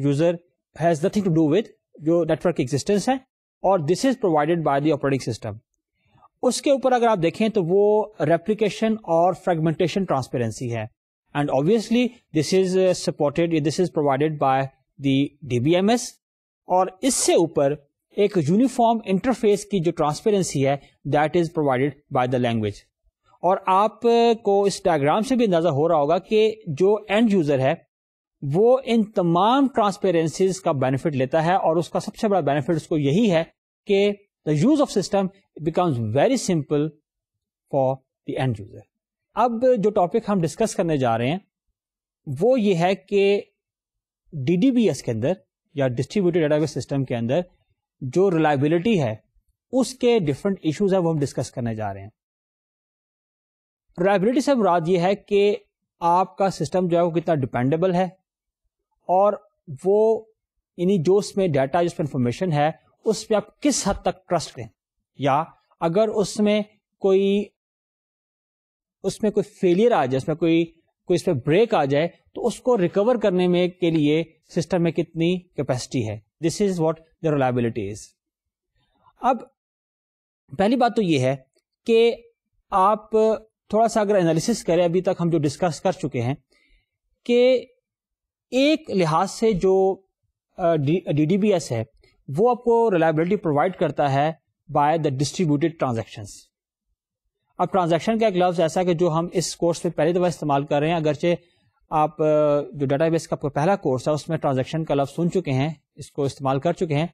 user has nothing to do with जो नेटवर्क की एग्जिस्टेंस है और this is provided by the operating system उसके ऊपर अगर आप देखें तो वो रेप्लीकेशन और फ्रेगमेंटेशन ट्रांसपेरेंसी है and obviously this is supported this is provided by the DBMS और इससे ऊपर एक यूनिफॉर्म इंटरफेस की जो ट्रांसपेरेंसी है that is provided by the language और आपको इस डायग्राम से भी अंदाज़ा हो रहा होगा कि जो एंड यूज़र है वो इन तमाम ट्रांसपेरेंसीज का बेनिफिट लेता है और उसका सबसे बड़ा बेनिफिट उसको यही है कि the use of system becomes very simple for the end user अब जो टॉपिक हम डिस्कस करने जा रहे हैं वो ये है कि डीडीबीएस के अंदर या डिस्ट्रीब्यूटेड डेटाबेस सिस्टम के अंदर जो रिलायबिलिटी है उसके डिफरेंट इश्यूज है वो हम डिस्कस करने जा रहे हैं राइबिलिटी से मुराद ये है कि आपका सिस्टम जो है वो कितना डिपेंडेबल है और वो यानी जो उसमें डाटा जिसमें इंफॉर्मेशन है उस पर आप किस हद तक ट्रस्ट करें या अगर उसमें कोई उसमें कोई फेलियर आ जाए उसमें कोई कोई इस पर ब्रेक आ जाए तो उसको रिकवर करने में के लिए सिस्टम में कितनी कैपेसिटी है this is what the reliability is अब पहली बात तो ये है कि आप थोड़ा सा अगर एनालिसिस करें अभी तक हम जो डिस्कस कर चुके हैं कि एक लिहाज से जो डी डी बी एस है वो आपको रिलायबिलिटी प्रोवाइड करता है बाय द डिस्ट्रीब्यूटेड ट्रांजेक्शन्स अब ट्रांजैक्शन का एक लफ्ज ऐसा कि जो हम इस कोर्स में पहली दफ़ा इस्तेमाल कर रहे हैं अगरचे आप जो डेटाबेस का आपका पहला कोर्स है उसमें ट्रांजैक्शन का लफ्ज सुन चुके हैं इसको इस्तेमाल कर चुके हैं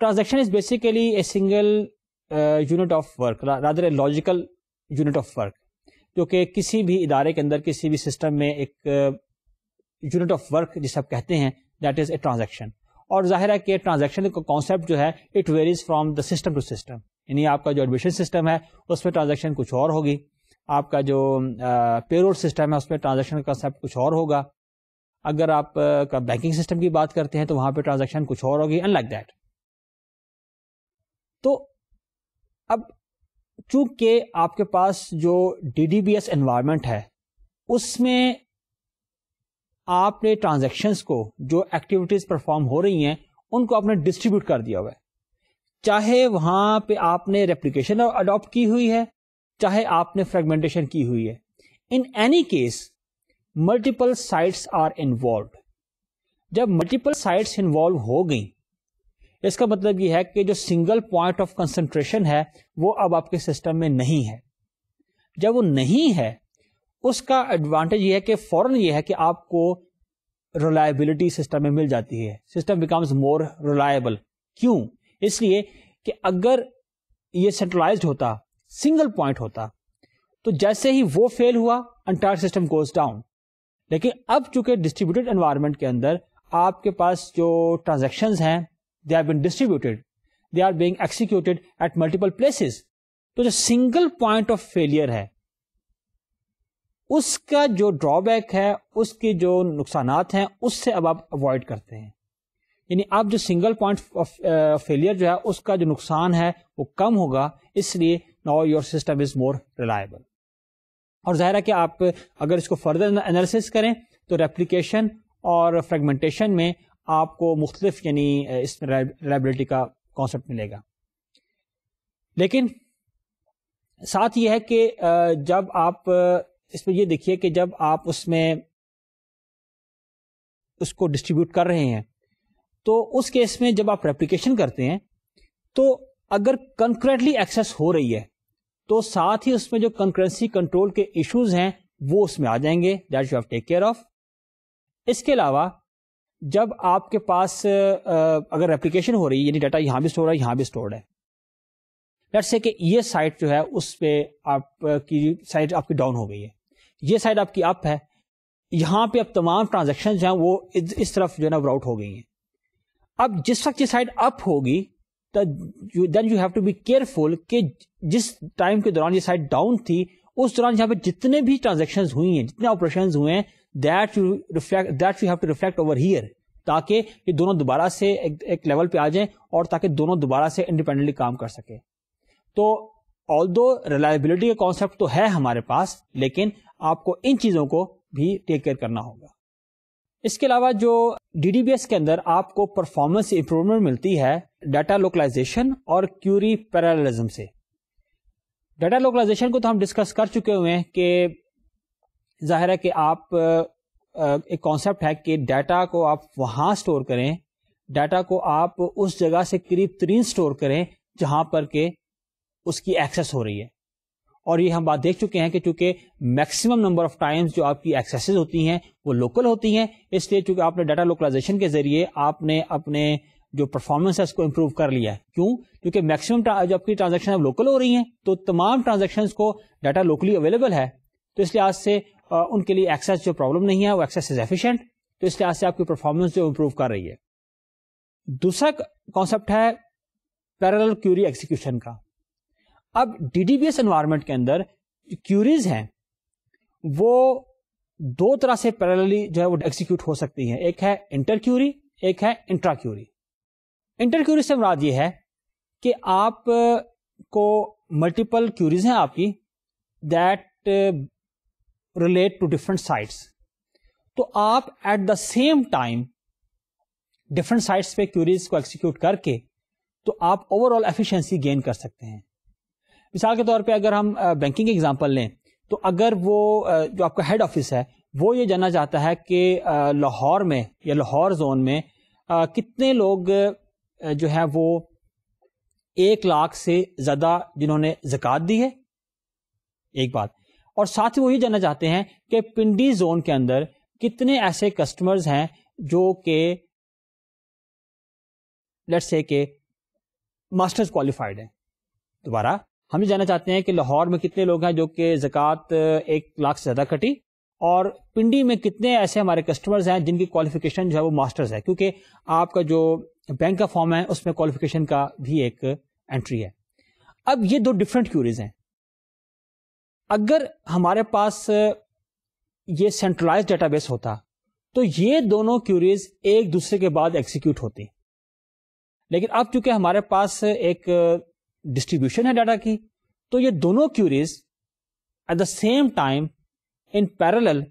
transaction is basically a single unit of work rather a logical unit of work जो कि किसी भी इदारे के अंदर किसी भी सिस्टम में एक यूनिट ऑफ वर्क जिसे आप कहते हैं दैट इज़ ए ट्रांजेक्शन और जाहिर है कि ट्रांजेक्शन का कॉन्सेप्ट जो है it varies from the system to system यानी आपका जो एडमिशन सिस्टम है उसमें ट्रांजेक्शन कुछ और होगी आपका जो पेरोल uh, सिस्टम है उसमें ट्रांजेक्शन का कॉन्सेप्ट कुछ और होगा अगर आप uh, का बैंकिंग सिस्टम की बात करते हैं तो वहां पे ट्रांजेक्शन कुछ और होगी अनलाइक दैट तो अब चूंकि आपके पास जो D D B S environment है उसमें आपने ट्रांजेक्शन्स को जो एक्टिविटीज परफॉर्म हो रही हैं उनको आपने डिस्ट्रीब्यूट कर दिया हुआ है चाहे वहां पे आपने रेप्लीकेशन अडॉप्ट की हुई है चाहे आपने फ्रेगमेंटेशन की हुई है in any case multiple sites are involve जब मल्टीपल साइट्स इन्वॉल्व हो गई इसका मतलब यह है कि जो सिंगल पॉइंट ऑफ कंसंट्रेशन है वो अब आपके सिस्टम में नहीं है जब वो नहीं है उसका एडवांटेज ये है कि फौरन ये है कि आपको रिलायबिलिटी सिस्टम में मिल जाती है सिस्टम बिकम्स मोर रिलायबल क्यों इसलिए कि अगर ये सेंट्रलाइज होता सिंगल पॉइंट होता तो जैसे ही वो फेल हुआ अंटायर सिस्टम गोज डाउन लेकिन अब चूंकि डिस्ट्रीब्यूटेड एनवायरमेंट के अंदर आपके पास जो ट्रांजेक्शन्स हैं they have been distributed they are being executed at multiple places तो जो सिंगल पॉइंट ऑफ फेलियर है उसका जो ड्रॉबैक है उसके जो नुकसान हैं उससे अब आप अवॉइड करते हैं यानी आप जो सिंगल पॉइंट ऑफ फेलियर जो है उसका जो नुकसान है वो कम होगा इसलिए now your system is more reliable और जाहिर है कि आप अगर इसको फर्दर एनालिसिस करें तो रेप्लीकेशन और फ्रेगमेंटेशन में आपको मुख्तलिफ यानी इसमें रिलायबिलिटी का कॉन्सेप्ट मिलेगा लेकिन साथ यह है कि जब आप इसमें ये देखिए कि जब आप उसमें उसको डिस्ट्रीब्यूट कर रहे हैं तो उस केस में जब आप रेप्लिकेशन करते हैं तो अगर कंक्रेंटली एक्सेस हो रही है तो साथ ही उसमें जो कंकरेंसी कंट्रोल के इश्यूज हैं वो उसमें आ जाएंगे that you have take care of इसके अलावा जब आपके पास अगर एप्लीकेशन हो रही है यानी डाटा यहाँ भी स्टोर है यहाँ भी स्टोर्ड है लेट्स से कि ये साइट जो है उस पर आपकी साइट आपकी डाउन हो गई है ये साइट आपकी अप है यहाँ पे अब तमाम ट्रांजेक्शन जो हैं वो इस तरफ जो है ना राउट हो गई हैं अब जिस वक्त ये साइट अप होगी तो then you have to be careful कि जिस टाइम के दौरान ये साइट डाउन थी उस दौरान यहाँ पे जितने भी ट्रांजेक्शन हुई हैं जितने ऑपरेशन हुए हैं that you reflect that you have to reflect over here ताकि ये दोनों दोबारा से एक, एक लेवल पे आ जाएं और ताकि दोनों दोबारा से इंडिपेंडेंटली काम कर सके तो ऑल दो रिलायबिलिटी का कॉन्सेप्ट तो है हमारे पास लेकिन आपको इन चीज़ों को भी टेक केयर करना होगा इसके अलावा जो डी के अंदर आपको परफॉर्मेंस इंप्रूवमेंट मिलती है डाटा लोकलाइजेशन और क्यूरी पैरालिज्म से डाटा लोकलाइजेशन को तो हम डिस्कस कर चुके हुए हैं कि ज़ाहिर है कि आप एक कॉन्सेप्ट है कि डाटा को आप वहाँ स्टोर करें डाटा को आप उस जगह से करीब तरीन स्टोर करें जहाँ पर के उसकी एक्सेस हो रही है और ये हम बात देख चुके हैं कि चूंकि मैक्सिमम नंबर ऑफ टाइम्स जो आपकी एक्सेसेस होती हैं वो लोकल होती हैं इसलिए चूंकि आपने डाटा लोकलाइजेशन के जरिए आपने अपने जो परफॉर्मेंस है उसको इम्प्रूव कर लिया है क्यों क्योंकि मैक्सिमम जो आपकी ट्रांजेक्शन लोकल हो रही हैं तो तमाम ट्रांजेक्शन को डाटा लोकली अवेलेबल है तो इस लिहाज से उनके लिए एक्सेस जो प्रॉब्लम नहीं है वो एक्सेस इज एफिशिएंट तो इस लिहाज से आपकी परफॉर्मेंस जो इंप्रूव कर रही है दूसरा कॉन्सेप्ट है पैरल क्यूरी एग्जीक्यूशन का अब डीडीबीएस एनवायरमेंट के अंदर क्यूरीज हैं वो दो तरह से पैरेलली जो है वो एग्जीक्यूट हो सकती हैं एक है इंटर क्यूरी एक है इंट्रा क्यूरी इंटर क्यूरी से मुराद ये है कि आप को मल्टीपल क्यूरीज हैं आपकी that relate to different sites तो आप at the same time different sites पे क्यूरीज को एक्सिक्यूट करके तो आप ओवरऑल एफिशिएंसी गेन कर सकते हैं मिसाल के तौर पे अगर हम बैंकिंग एग्जांपल लें तो अगर वो जो आपका हेड ऑफिस है वो ये जानना चाहता है कि लाहौर में या लाहौर जोन में कितने लोग जो है वो एक लाख से ज़्यादा जिन्होंने जक़ात दी है एक बात और साथ ही वो ये जानना चाहते हैं कि पिंडी जोन के अंदर कितने ऐसे कस्टमर्स हैं जो कि लेट्स से के मास्टर्स क्वालिफाइड हैं दोबारा हम ये जानना चाहते हैं कि लाहौर में कितने लोग हैं जो कि जक़ात एक लाख से ज़्यादा कटी और पिंडी में कितने ऐसे हमारे कस्टमर्स हैं जिनकी क्वालिफिकेशन जो है वो मास्टर्स है क्योंकि आपका जो बैंक का फॉर्म है उसमें क्वालिफिकेशन का भी एक एंट्री है अब ये दो डिफरेंट क्यूरीज हैं अगर हमारे पास ये सेंट्रलाइज डेटाबेस होता तो ये दोनों क्यूरीज एक दूसरे के बाद एग्जीक्यूट होती लेकिन अब चूंकि हमारे पास एक डिस्ट्रीब्यूशन है डाटा की तो ये दोनों queries at the same time in parallel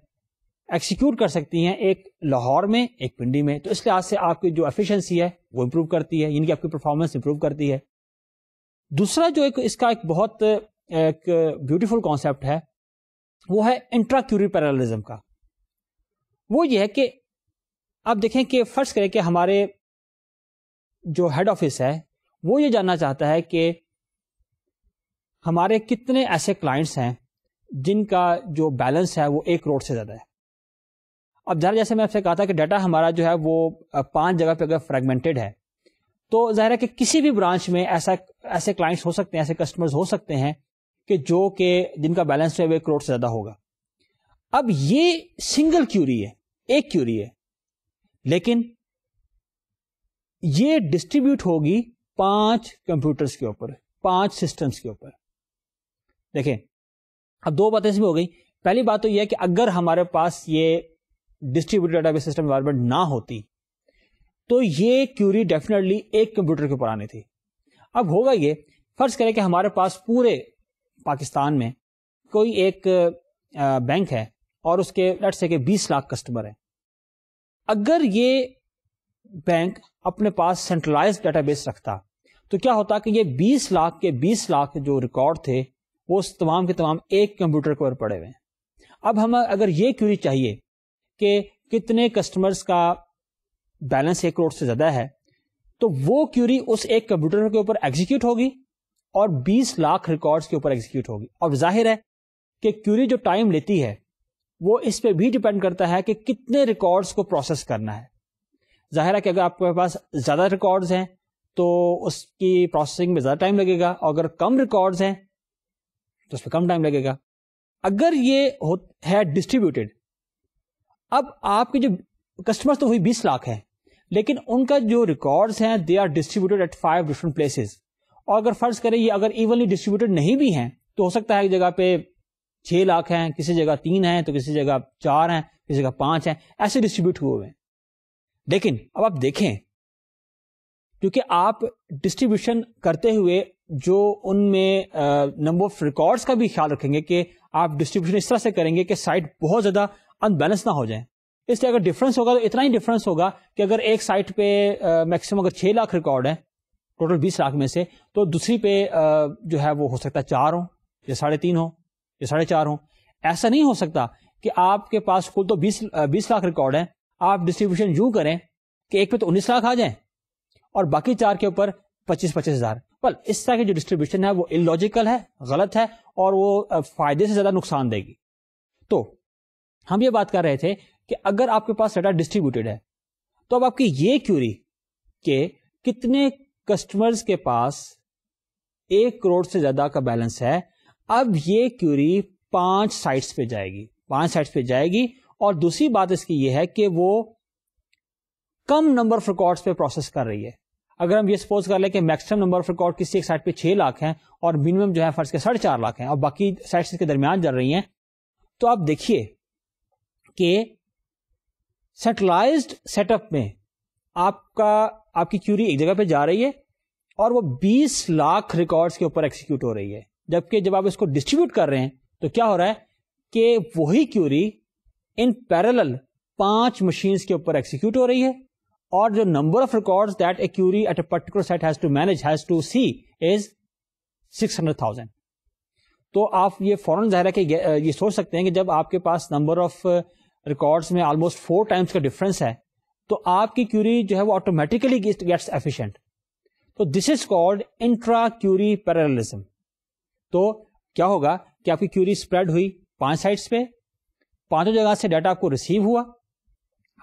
execute कर सकती हैं एक लाहौर में एक पिंडी में तो इस लिहाज से आपकी जो एफिशिएंसी है वो इम्प्रूव करती है यानी कि आपकी परफॉर्मेंस इंप्रूव करती है दूसरा जो एक इसका एक बहुत एक ब्यूटीफुल कॉन्सेप्ट है वो है इंट्राक्यूरी पैरालिज्म का वो ये है कि आप देखें कि फर्ज करें कि हमारे जो हेड ऑफिस है वो ये जानना चाहता है कि हमारे कितने ऐसे क्लाइंट्स हैं जिनका जो बैलेंस है वो एक करोड़ से ज़्यादा है अब ज़रा जैसे मैं आपसे कहा था कि डाटा हमारा जो है वो पांच जगह पे अगर फ्रेगमेंटेड है तो ज़ाहिर है कि किसी भी ब्रांच में ऐसा ऐसे क्लाइंट्स हो सकते हैं ऐसे कस्टमर्स हो सकते हैं कि जो के जिनका बैलेंस है वो एक करोड़ से ज्यादा होगा अब ये सिंगल क्यूरी है एक क्यूरी है लेकिन ये डिस्ट्रीब्यूट होगी पांच कंप्यूटर्स के ऊपर पांच सिस्टम्स के ऊपर देखें अब दो बातें इसमें हो गई पहली बात तो यह है कि अगर हमारे पास ये डिस्ट्रीब्यूटेड डेटाबेस सिस्टम इन्वायरमेंट ना होती तो ये क्यूरी डेफिनेटली एक कंप्यूटर के ऊपर आनी थी अब होगा ये फर्ज करें कि हमारे पास पूरे पाकिस्तान में कोई एक बैंक है और उसके लट से के 20 लाख कस्टमर हैं अगर ये बैंक अपने पास सेंट्रलाइज डेटाबेस रखता तो क्या होता कि ये 20 लाख के 20 लाख जो रिकॉर्ड थे वो उस तमाम के तमाम एक कंप्यूटर के ऊपर पड़े हुए हैं अब हमें अगर ये क्यूरी चाहिए कि कितने कस्टमर्स का बैलेंस एक करोड़ से ज़्यादा है तो वो क्यूरी उस एक कंप्यूटर के ऊपर एग्जीक्यूट होगी और 20 लाख रिकॉर्ड्स के ऊपर एग्जीक्यूट होगी और जाहिर है कि क्यूरी जो टाइम लेती है वो इस पर भी डिपेंड करता है कि कितने रिकॉर्ड्स को प्रोसेस करना है जाहिर है कि अगर आपके पास ज़्यादा रिकॉर्ड्स हैं तो उसकी प्रोसेसिंग में ज़्यादा टाइम लगेगा और अगर कम रिकॉर्ड्स हैं तो उसमें कम टाइम लगेगा अगर ये हो है डिस्ट्रीब्यूटेड अब आपके जो कस्टमर्स तो वही बीस लाख हैं लेकिन उनका जो रिकॉर्ड्स हैं they are distributed at five different places और अगर फर्ज करें ये अगर इवनली डिस्ट्रीब्यूटेड नहीं भी हैं तो हो सकता है जगह पे छः लाख हैं किसी जगह तीन हैं तो किसी जगह चार हैं किसी जगह पाँच हैं ऐसे डिस्ट्रीब्यूट हुए हुए हैं लेकिन अब आप देखें क्योंकि आप डिस्ट्रीब्यूशन करते हुए जो उनमें नंबर ऑफ रिकॉर्ड्स का भी ख्याल रखेंगे कि आप डिस्ट्रीब्यूशन इस तरह से करेंगे कि साइट बहुत ज़्यादा अनबैलेंस ना हो जाए इसलिए अगर डिफरेंस होगा तो इतना ही डिफरेंस होगा कि अगर एक साइट पे मैक्सिमम अगर छः लाख रिकॉर्ड है टोटल बीस लाख में से तो दूसरी पे जो है वो हो सकता है चार हो या साढ़े तीन हो या साढ़े चार हो ऐसा नहीं हो सकता कि आपके पास कुल तो बीस बीस लाख रिकॉर्ड है आप डिस्ट्रीब्यूशन यूं करें कि एक पे तो उन्नीस लाख आ जाए और बाकी चार के ऊपर पच्चीस पच्चीस हजार बल इस तरह की जो डिस्ट्रीब्यूशन है वो इलॉजिकल है गलत है और वो फायदे से ज्यादा नुकसान देगी तो हम ये बात कर रहे थे कि अगर आपके पास डाटा डिस्ट्रीब्यूटेड है तो अब आपकी ये क्यूरी के कितने कस्टमर्स के पास एक करोड़ से ज्यादा का बैलेंस है अब ये क्यूरी पांच साइट्स पे जाएगी पांच साइट्स पे जाएगी और दूसरी बात इसकी ये है कि वो कम नंबर ऑफ रिकॉर्ड्स पे प्रोसेस कर रही है अगर हम ये सपोज कर लें कि मैक्सिमम नंबर ऑफ रिकॉर्ड किसी एक साइट पे छह लाख हैं और मिनिमम जो है फर्ज के साढ़े चार लाख हैं और बाकी साइट्स के दरमियान चल रही हैं तो आप देखिए कि सेंट्रलाइज्ड सेटअप में आपका आपकी क्यूरी एक जगह पे जा रही है और वो 20 लाख रिकॉर्ड्स के ऊपर एक्सिक्यूट हो रही है जबकि जब आप इसको डिस्ट्रीब्यूट कर रहे हैं तो क्या हो रहा है कि वही क्यूरी इन पैरेलल पांच मशीन्स के ऊपर एक्सिक्यूट हो रही है और जो number of records that a query at a particular set has to manage has to see is 600,000 तो आप ये फौरन जाहिर है कि ये सोच सकते हैं कि जब आपके पास नंबर ऑफ रिकॉर्ड्स में ऑलमोस्ट फोर टाइम्स का डिफरेंस है तो आपकी क्यूरी जो है वो ऑटोमेटिकली गेट्स एफिशिएंट तो this is called intra query parallelism तो क्या होगा कि आपकी क्यूरी स्प्रेड हुई पांच साइट्स पे पांचों जगह से डाटा आपको रिसीव हुआ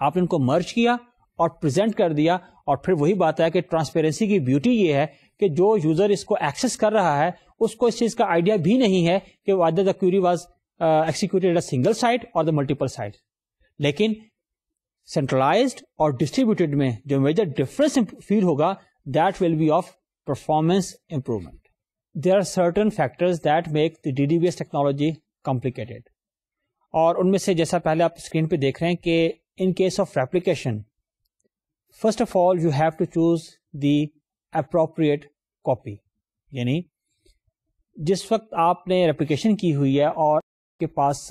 आपने उनको मर्ज किया और प्रेजेंट कर दिया और फिर वही बात है कि ट्रांसपेरेंसी की ब्यूटी ये है कि जो यूजर इसको एक्सेस कर रहा है उसको इस चीज का आइडिया भी नहीं है कि whether the query was executed a single site और द मल्टीपल साइट लेकिन सेंट्रलाइज्ड और डिस्ट्रीब्यूटेड में जो मेजर डिफरेंस फील होगा that will be of performance improvement there are certain factors that make the D D B S technology complicated और उनमें से जैसा पहले आप स्क्रीन पे देख रहे हैं कि in case of replication first of all you have to choose the appropriate copy यानी जिस वक्त आपने रेप्लीकेशन की हुई है और के पास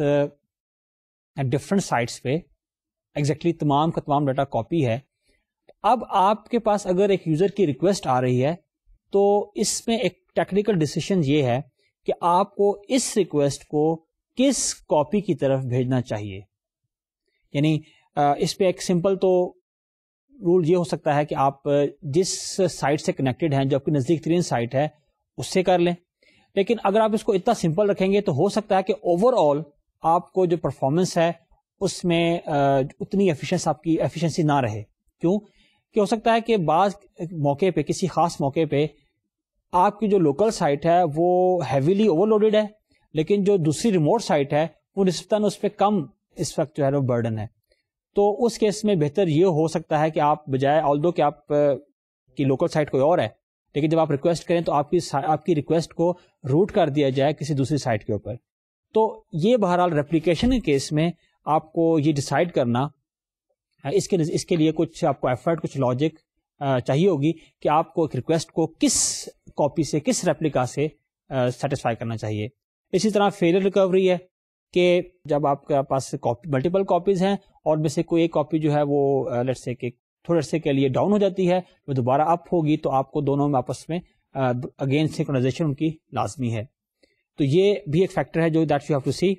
डिफरेंट uh, साइट्स पे एग्जैक्टली exactly तमाम का तमाम डाटा कॉपी है अब आपके पास अगर एक यूज़र की रिक्वेस्ट आ रही है तो इसमें एक टेक्निकल डिसीजन ये है कि आपको इस रिक्वेस्ट को किस कॉपी की तरफ भेजना चाहिए यानी इस पर एक सिंपल तो रूल ये हो सकता है कि आप जिस साइट से कनेक्टेड हैं जो आपकी नज़दीक तरीन साइट है उससे कर लें लेकिन अगर आप इसको इतना सिंपल रखेंगे तो हो सकता है कि ओवरऑल आपको जो परफॉर्मेंस है उसमें उतनी एफिशिएंस आपकी एफिशिएंसी ना रहे क्यों कि हो सकता है कि बाज मौके पे किसी खास मौके पे आपकी जो लोकल साइट है वो हैवीली ओवरलोडेड है लेकिन जो दूसरी रिमोट साइट है वो निस्बता उस पर कम इस वक्त जो है वो बर्डन है तो उस केस में बेहतर ये हो सकता है कि आप बजाय ऑल दो कि आप की लोकल साइट कोई और है लेकिन जब आप रिक्वेस्ट करें तो आपकी आपकी रिक्वेस्ट को रूट कर दिया जाए किसी दूसरी साइट के ऊपर तो ये बहरहाल रेप्लीकेशन के केस में आपको ये डिसाइड करना इसके इसके लिए कुछ आपको एफर्ट कुछ लॉजिक चाहिए होगी कि आपको एक रिक्वेस्ट को किस कॉपी से किस रेप्लिका से सेटिस्फाई करना चाहिए इसी तरह फेलियर रिकवरी है कि जब आपके पास कॉपी मल्टीपल कॉपीज़ हैं और में से कोई एक कॉपी जो है वो लेट्स से कि थोड़े से के लिए डाउन हो जाती है वो दोबारा अप होगी तो आपको दोनों में आपस में अगेन सिंक्रोनाइजेशन उनकी लाजमी है तो ये भी एक फैक्टर है जो that you have to see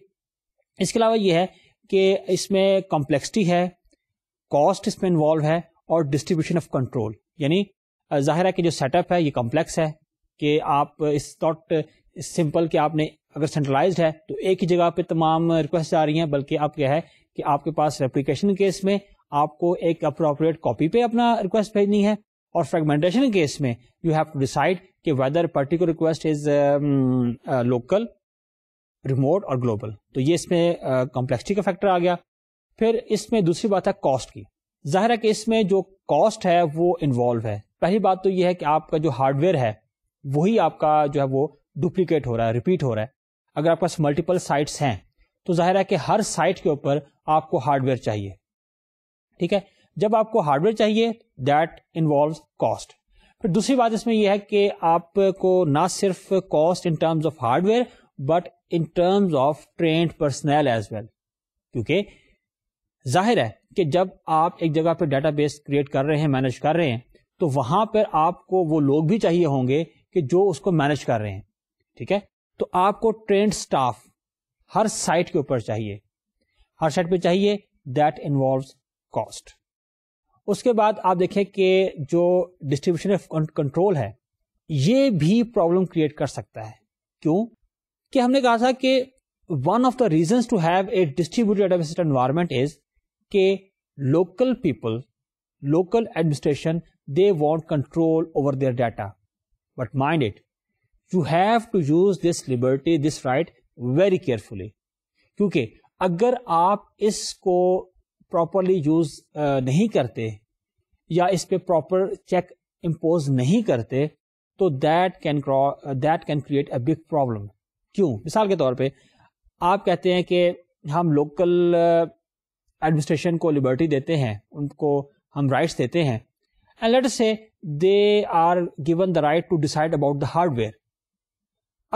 इसके अलावा ये है कि इसमें कॉम्प्लेक्सिटी है कॉस्ट इसमें इन्वॉल्व है और डिस्ट्रीब्यूशन ऑफ कंट्रोल यानी जाहिर है कि जो सेटअप है ये कॉम्प्लेक्स है कि आप इस नॉट सिंपल कि आपने अगर सेंट्रलाइज है तो एक ही जगह पे तमाम रिक्वेस्ट आ रही हैं बल्कि आप क्या है कि आपके पास रेप्लीकेशन केस में आपको एक अप्रोप्रिएट कॉपी पे अपना रिक्वेस्ट भेजनी है और फ्रेगमेंटेशन केस में यू हैव टू डिसाइड कि whether particular request is local remote और ग्लोबल तो ये इसमें कॉम्प्लेक्सिटी का फैक्टर आ गया फिर इसमें दूसरी बात है कॉस्ट की जाहिर है कि इसमें जो कॉस्ट है वो इन्वॉल्व है पहली बात तो ये है कि आपका जो हार्डवेयर है वही आपका जो है वो डुप्लीकेट हो रहा है रिपीट हो रहा है अगर आपके पास मल्टीपल साइट्स हैं तो जाहिर है कि हर साइट के ऊपर आपको हार्डवेयर चाहिए ठीक है जब आपको हार्डवेयर चाहिए दैट इन्वॉल्व कॉस्ट फिर दूसरी बात इसमें यह है कि आपको ना सिर्फ cost in terms of hardware but in terms of trained personnel as well क्योंकि जाहिर है कि जब आप एक जगह पर डाटा बेस क्रिएट कर रहे हैं मैनेज कर रहे हैं तो वहां पर आपको वो लोग भी चाहिए होंगे कि जो उसको मैनेज कर रहे हैं ठीक है तो आपको ट्रेंड स्टाफ हर साइट के ऊपर चाहिए हर साइट पे चाहिए दैट इन्वॉल्व कॉस्ट उसके बाद आप देखें कि जो डिस्ट्रीब्यूशन ऑफ कंट्रोल है ये भी प्रॉब्लम क्रिएट कर सकता है क्यों कि हमने कहा था कि one of the reason to have a distributed administrative environment is के local people local administration they want control over their data but mind it you have to use this liberty this right very carefully क्योंकि अगर आप इसको properly use नहीं करते या इस पर प्रॉपर चेक इम्पोज नहीं करते तो that can that can create a big problem क्यों मिसाल के तौर पर आप कहते हैं कि हम लोकल एडमिनिस्ट्रेशन uh, को लिबर्टी देते हैं उनको हम राइट्स देते हैं and let say they are given the right to decide about the hardware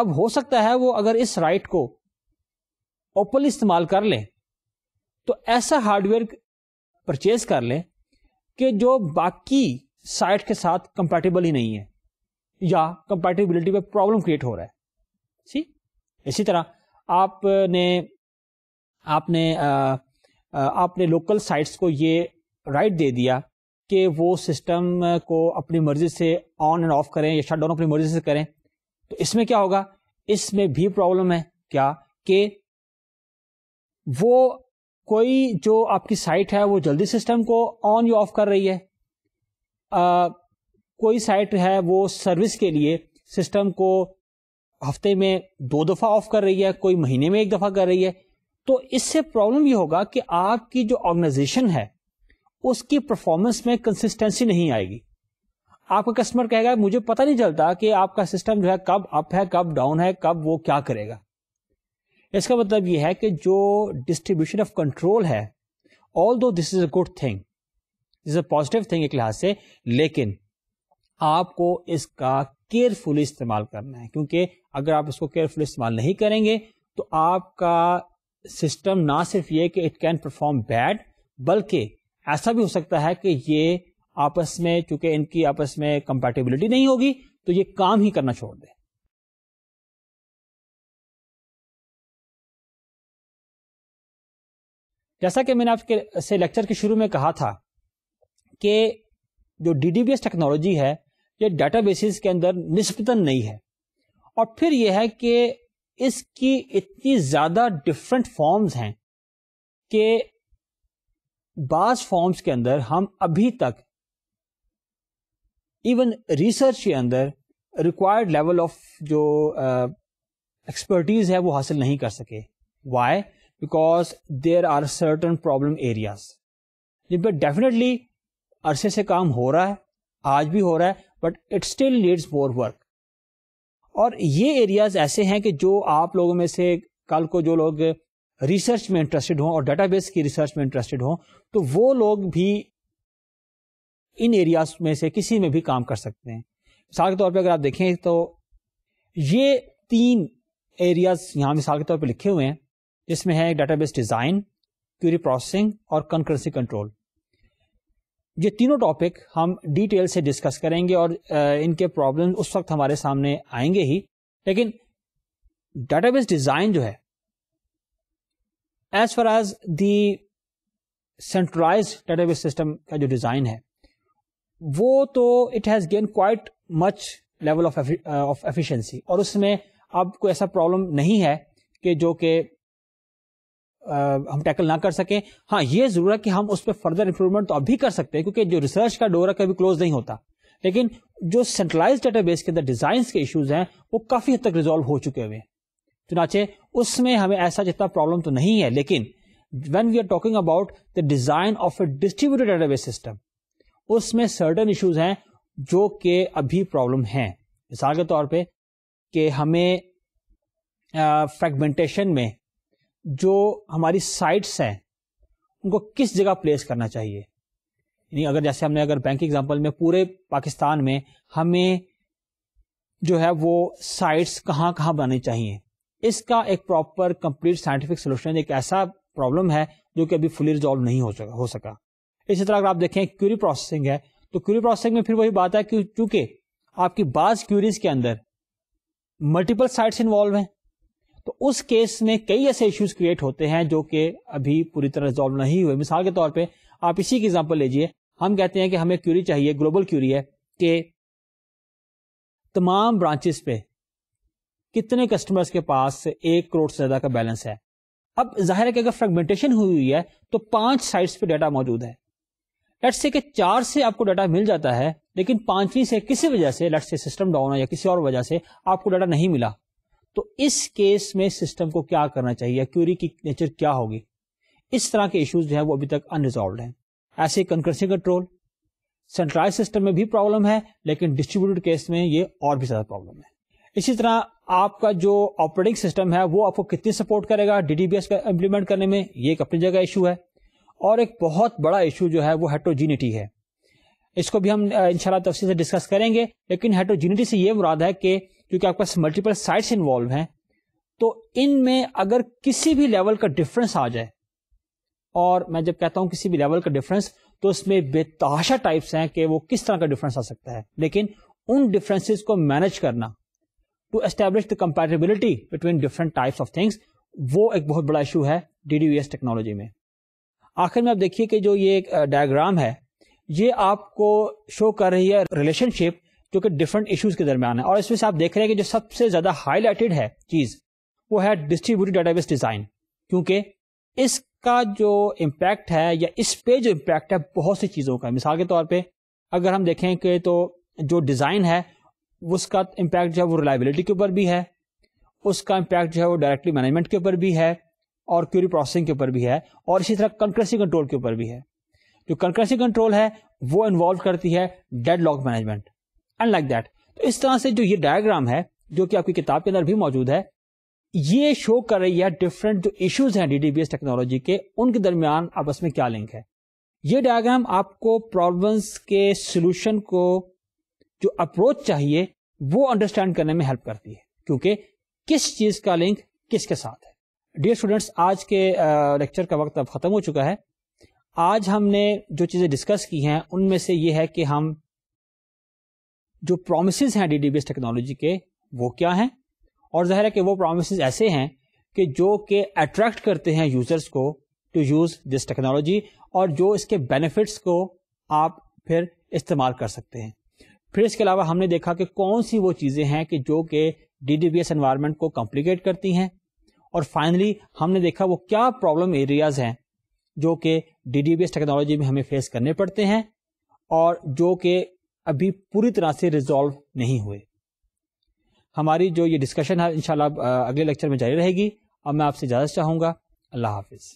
अब हो सकता है वो अगर इस राइट को ओपनली इस्तेमाल कर लें तो ऐसा हार्डवेयर परचेज कर लें कि जो बाकी साइट के साथ कंपेटेबल ही नहीं है या कंपेटेबिलिटी पे प्रॉब्लम क्रिएट हो रहा है सी इसी तरह आपने आपने आपने लोकल साइट्स को ये राइट दे दिया कि वो सिस्टम को अपनी मर्जी से ऑन एंड ऑफ करें या शट डाउन अपनी मर्जी से करें तो इसमें क्या होगा इसमें भी प्रॉब्लम है क्या कि वो कोई जो आपकी साइट है वो जल्दी सिस्टम को ऑन या ऑफ कर रही है आ, कोई साइट है वो सर्विस के लिए सिस्टम को हफ्ते में दो दफ़ा ऑफ कर रही है कोई महीने में एक दफ़ा कर रही है तो इससे प्रॉब्लम ये होगा कि आपकी जो ऑर्गेनाइजेशन है उसकी परफॉर्मेंस में कंसिस्टेंसी नहीं आएगी आपका कस्टमर कहेगा मुझे पता नहीं चलता कि आपका सिस्टम जो है कब अप है कब डाउन है कब वो क्या करेगा इसका मतलब यह है कि जो डिस्ट्रीब्यूशन ऑफ कंट्रोल है although this is a good thing this a positive thing एक लिहाज से लेकिन आपको इसका केयरफुली इस्तेमाल करना है क्योंकि अगर आप इसको केयरफुली इस्तेमाल नहीं करेंगे तो आपका सिस्टम ना सिर्फ ये कि इट कैन परफॉर्म बैड बल्कि ऐसा भी हो सकता है कि ये आपस में चूंकि इनकी आपस में कंपेटेबिलिटी नहीं होगी तो ये काम ही करना छोड़ दे जैसा कि मैंने आपके से लेक्चर के शुरू में कहा था कि जो डीडीबीएस टेक्नोलॉजी है ये डेटाबेसिस के अंदर निस्बतन नहीं है और फिर यह है कि इसकी इतनी ज़्यादा डिफरेंट फॉर्म्स हैं कि बास फॉर्म्स के अंदर हम अभी तक इवन रिसर्च के अंदर रिक्वायर्ड लेवल ऑफ जो एक्सपर्टीज है वो हासिल नहीं कर सके why because there are certain problem areas जिन पर डेफिनेटली अरसे से काम हो रहा है आज भी हो रहा है but it still needs more work और ये एरियाज ऐसे हैं कि जो आप लोगों में से कल को जो लोग रिसर्च में इंटरेस्टेड हों और डेटाबेस की रिसर्च में इंटरेस्टेड हों तो वो लोग भी इन एरियाज में से किसी में भी काम कर सकते हैं मिसाल के तौर पर अगर आप देखें तो ये तीन एरियाज यहाँ मिसाल के तौर पर लिखे हुए हैं जिसमें है डेटाबेस डिजाइन क्यूरी प्रोसेसिंग और कंकरेंसी कंट्रोल ये तीनों टॉपिक हम डिटेल से डिस्कस करेंगे और इनके प्रॉब्लम उस वक्त हमारे सामने आएंगे ही लेकिन डेटाबेस डिजाइन जो है as far as the centralized database system का जो डिजाइन है वो तो it has gain quite much level of of efficiency और उसमें अब कोई ऐसा प्रॉब्लम नहीं है कि जो कि हम टैकल ना कर सकें हाँ ये जरूर है कि हम उस पर फर्दर इंप्रूवमेंट तो अभी कर सकते हैं क्योंकि जो रिसर्च का डोर है कभी क्लोज नहीं होता लेकिन जो सेंट्रलाइज डेटाबेस के अंदर डिजाइन के इश्यूज हैं वो काफी हद तक रिजॉल्व हो चुके हुए हैं चुनाचे उसमें हमें ऐसा जितना प्रॉब्लम तो नहीं है लेकिन when we are talking about the design of a distributed database system उसमें सर्टन इशूज हैं जो कि अभी प्रॉब्लम है मिसाल के तौर पर हमें फ्रेगमेंटेशन में जो हमारी साइट्स हैं उनको किस जगह प्लेस करना चाहिए यानी अगर जैसे हमने अगर बैंक एग्जांपल में पूरे पाकिस्तान में हमें जो है वो साइट्स कहाँ कहाँ बनानी चाहिए इसका एक प्रॉपर कंप्लीट साइंटिफिक सोल्यूशन एक ऐसा प्रॉब्लम है जो कि अभी फुली रिजॉल्व नहीं हो सका हो सका इसी तरह अगर आप देखें क्यूरी प्रोसेसिंग है तो क्यूरी प्रोसेसिंग में फिर वही बात है कि चूंकि आपकी बाज क्यूरीज के अंदर मल्टीपल साइट्स इन्वॉल्व हैं तो उस केस में कई ऐसे इश्यूज क्रिएट होते हैं जो कि अभी पूरी तरह रिजॉल्व नहीं हुए मिसाल के तौर पे आप इसी की एग्जांपल लीजिए हम कहते हैं कि हमें क्यूरी चाहिए ग्लोबल क्यूरी है कि तमाम ब्रांचेस पे कितने कस्टमर्स के पास एक करोड़ से ज्यादा का बैलेंस है अब जाहिर है कि अगर फ्रेगमेंटेशन हुई हुई है तो पांच साइट्स पे डाटा मौजूद है लेट्स से कि चार से आपको डाटा मिल जाता है लेकिन पांचवी से किसी वजह से लेट्स से सिस्टम डाउन है या किसी और वजह से आपको डाटा नहीं मिला तो इस केस में सिस्टम को क्या करना चाहिए क्यूरी की नेचर क्या होगी इस तरह के इश्यूज जो है वो अभी तक अनरिजॉल्व हैं ऐसे कंकरेंसी कंट्रोल सेंट्रलाइज सिस्टम में भी प्रॉब्लम है लेकिन डिस्ट्रीब्यूटेड केस में ये और भी ज्यादा प्रॉब्लम है इसी तरह आपका जो ऑपरेटिंग सिस्टम है वो आपको कितनी सपोर्ट करेगा डीडीबीएस का इम्प्लीमेंट करने में ये एक अपनी जगह इशू है और एक बहुत बड़ा इशू जो है वो हेट्रोजीनिटी है इसको भी हम इंशाल्लाह तफसी से डिस्कस करेंगे लेकिन हेट्रोजीनिटी से ये मुराद है कि क्योंकि आपके पास मल्टीपल साइट्स इन्वॉल्व हैं तो इनमें अगर किसी भी लेवल का डिफरेंस आ जाए और मैं जब कहता हूं किसी भी लेवल का डिफरेंस तो इसमें बेताशा टाइप्स हैं कि वो किस तरह का डिफरेंस आ सकता है लेकिन उन डिफरेंसेस को मैनेज करना to establish the compatibility between different types of things वो एक बहुत बड़ा इशू है डी टेक्नोलॉजी में आखिर में आप देखिए कि जो ये एक डायग्राम है ये आपको शो कर रही है रिलेशनशिप जो कि डिफरेंट इश्यूज के दरमियान है और इसमें से आप देख रहे हैं कि जो सबसे ज़्यादा हाईलाइटेड है चीज़ वो है डिस्ट्रीब्यूटेड डेटाबेस डिज़ाइन क्योंकि इसका जो इम्पैक्ट है या इस पे जो इम्पैक्ट है बहुत सी चीज़ों का मिसाल के तौर पर अगर हम देखें कि तो जो डिज़ाइन है उसका इम्पैक्ट जो है वो रिलायबिलिटी के ऊपर भी है उसका इम्पैक्ट जो है वो डायरेक्टली मैनेजमेंट के ऊपर भी है और क्यूरी प्रोसेसिंग के ऊपर भी है और इसी तरह कंकरेंसी कंट्रोल के ऊपर भी है जो कंकरेंसी कंट्रोल है वो इन्वॉल्व करती है deadlock management and like that तो इस तरह से जो ये डायग्राम है जो कि आपकी किताब के अंदर भी मौजूद है ये शो कर रही है डिफरेंट जो इश्यूज हैं डीडीबीएस टेक्नोलॉजी के उनके दरमियान आपस में क्या लिंक है ये डायग्राम आपको प्रॉब्लम्स के सोल्यूशन को जो अप्रोच चाहिए वो अंडरस्टैंड करने में हेल्प करती है क्योंकि किस चीज का लिंक किसके साथ है डियर स्टूडेंट्स आज के लेक्चर का वक्त अब खत्म हो चुका है आज हमने जो चीजें डिस्कस की हैं उनमें से ये है कि हम जो प्रोमिस हैं डी डी टेक्नोलॉजी के वो क्या हैं और जाहिर है कि वो प्रोमिस ऐसे हैं कि जो के अट्रैक्ट करते हैं यूजर्स को टू यूज़ दिस टेक्नोलॉजी और जो इसके बेनिफिट्स को आप फिर इस्तेमाल कर सकते हैं फिर इसके अलावा हमने देखा कि कौन सी वो चीज़ें हैं कि जो कि D D B S environment को कॉम्प्लिकेट करती हैं और फाइनली हमने देखा वो क्या प्रॉब्लम एरियाज हैं जो कि D D B S technology में हमें फेस करने पड़ते हैं और जो कि अभी पूरी तरह से रिजॉल्व नहीं हुए हमारी जो ये डिस्कशन है इंशाल्लाह अगले लेक्चर में जारी रहेगी और मैं आपसे इजाज़त चाहूँगा अल्लाह हाफिज़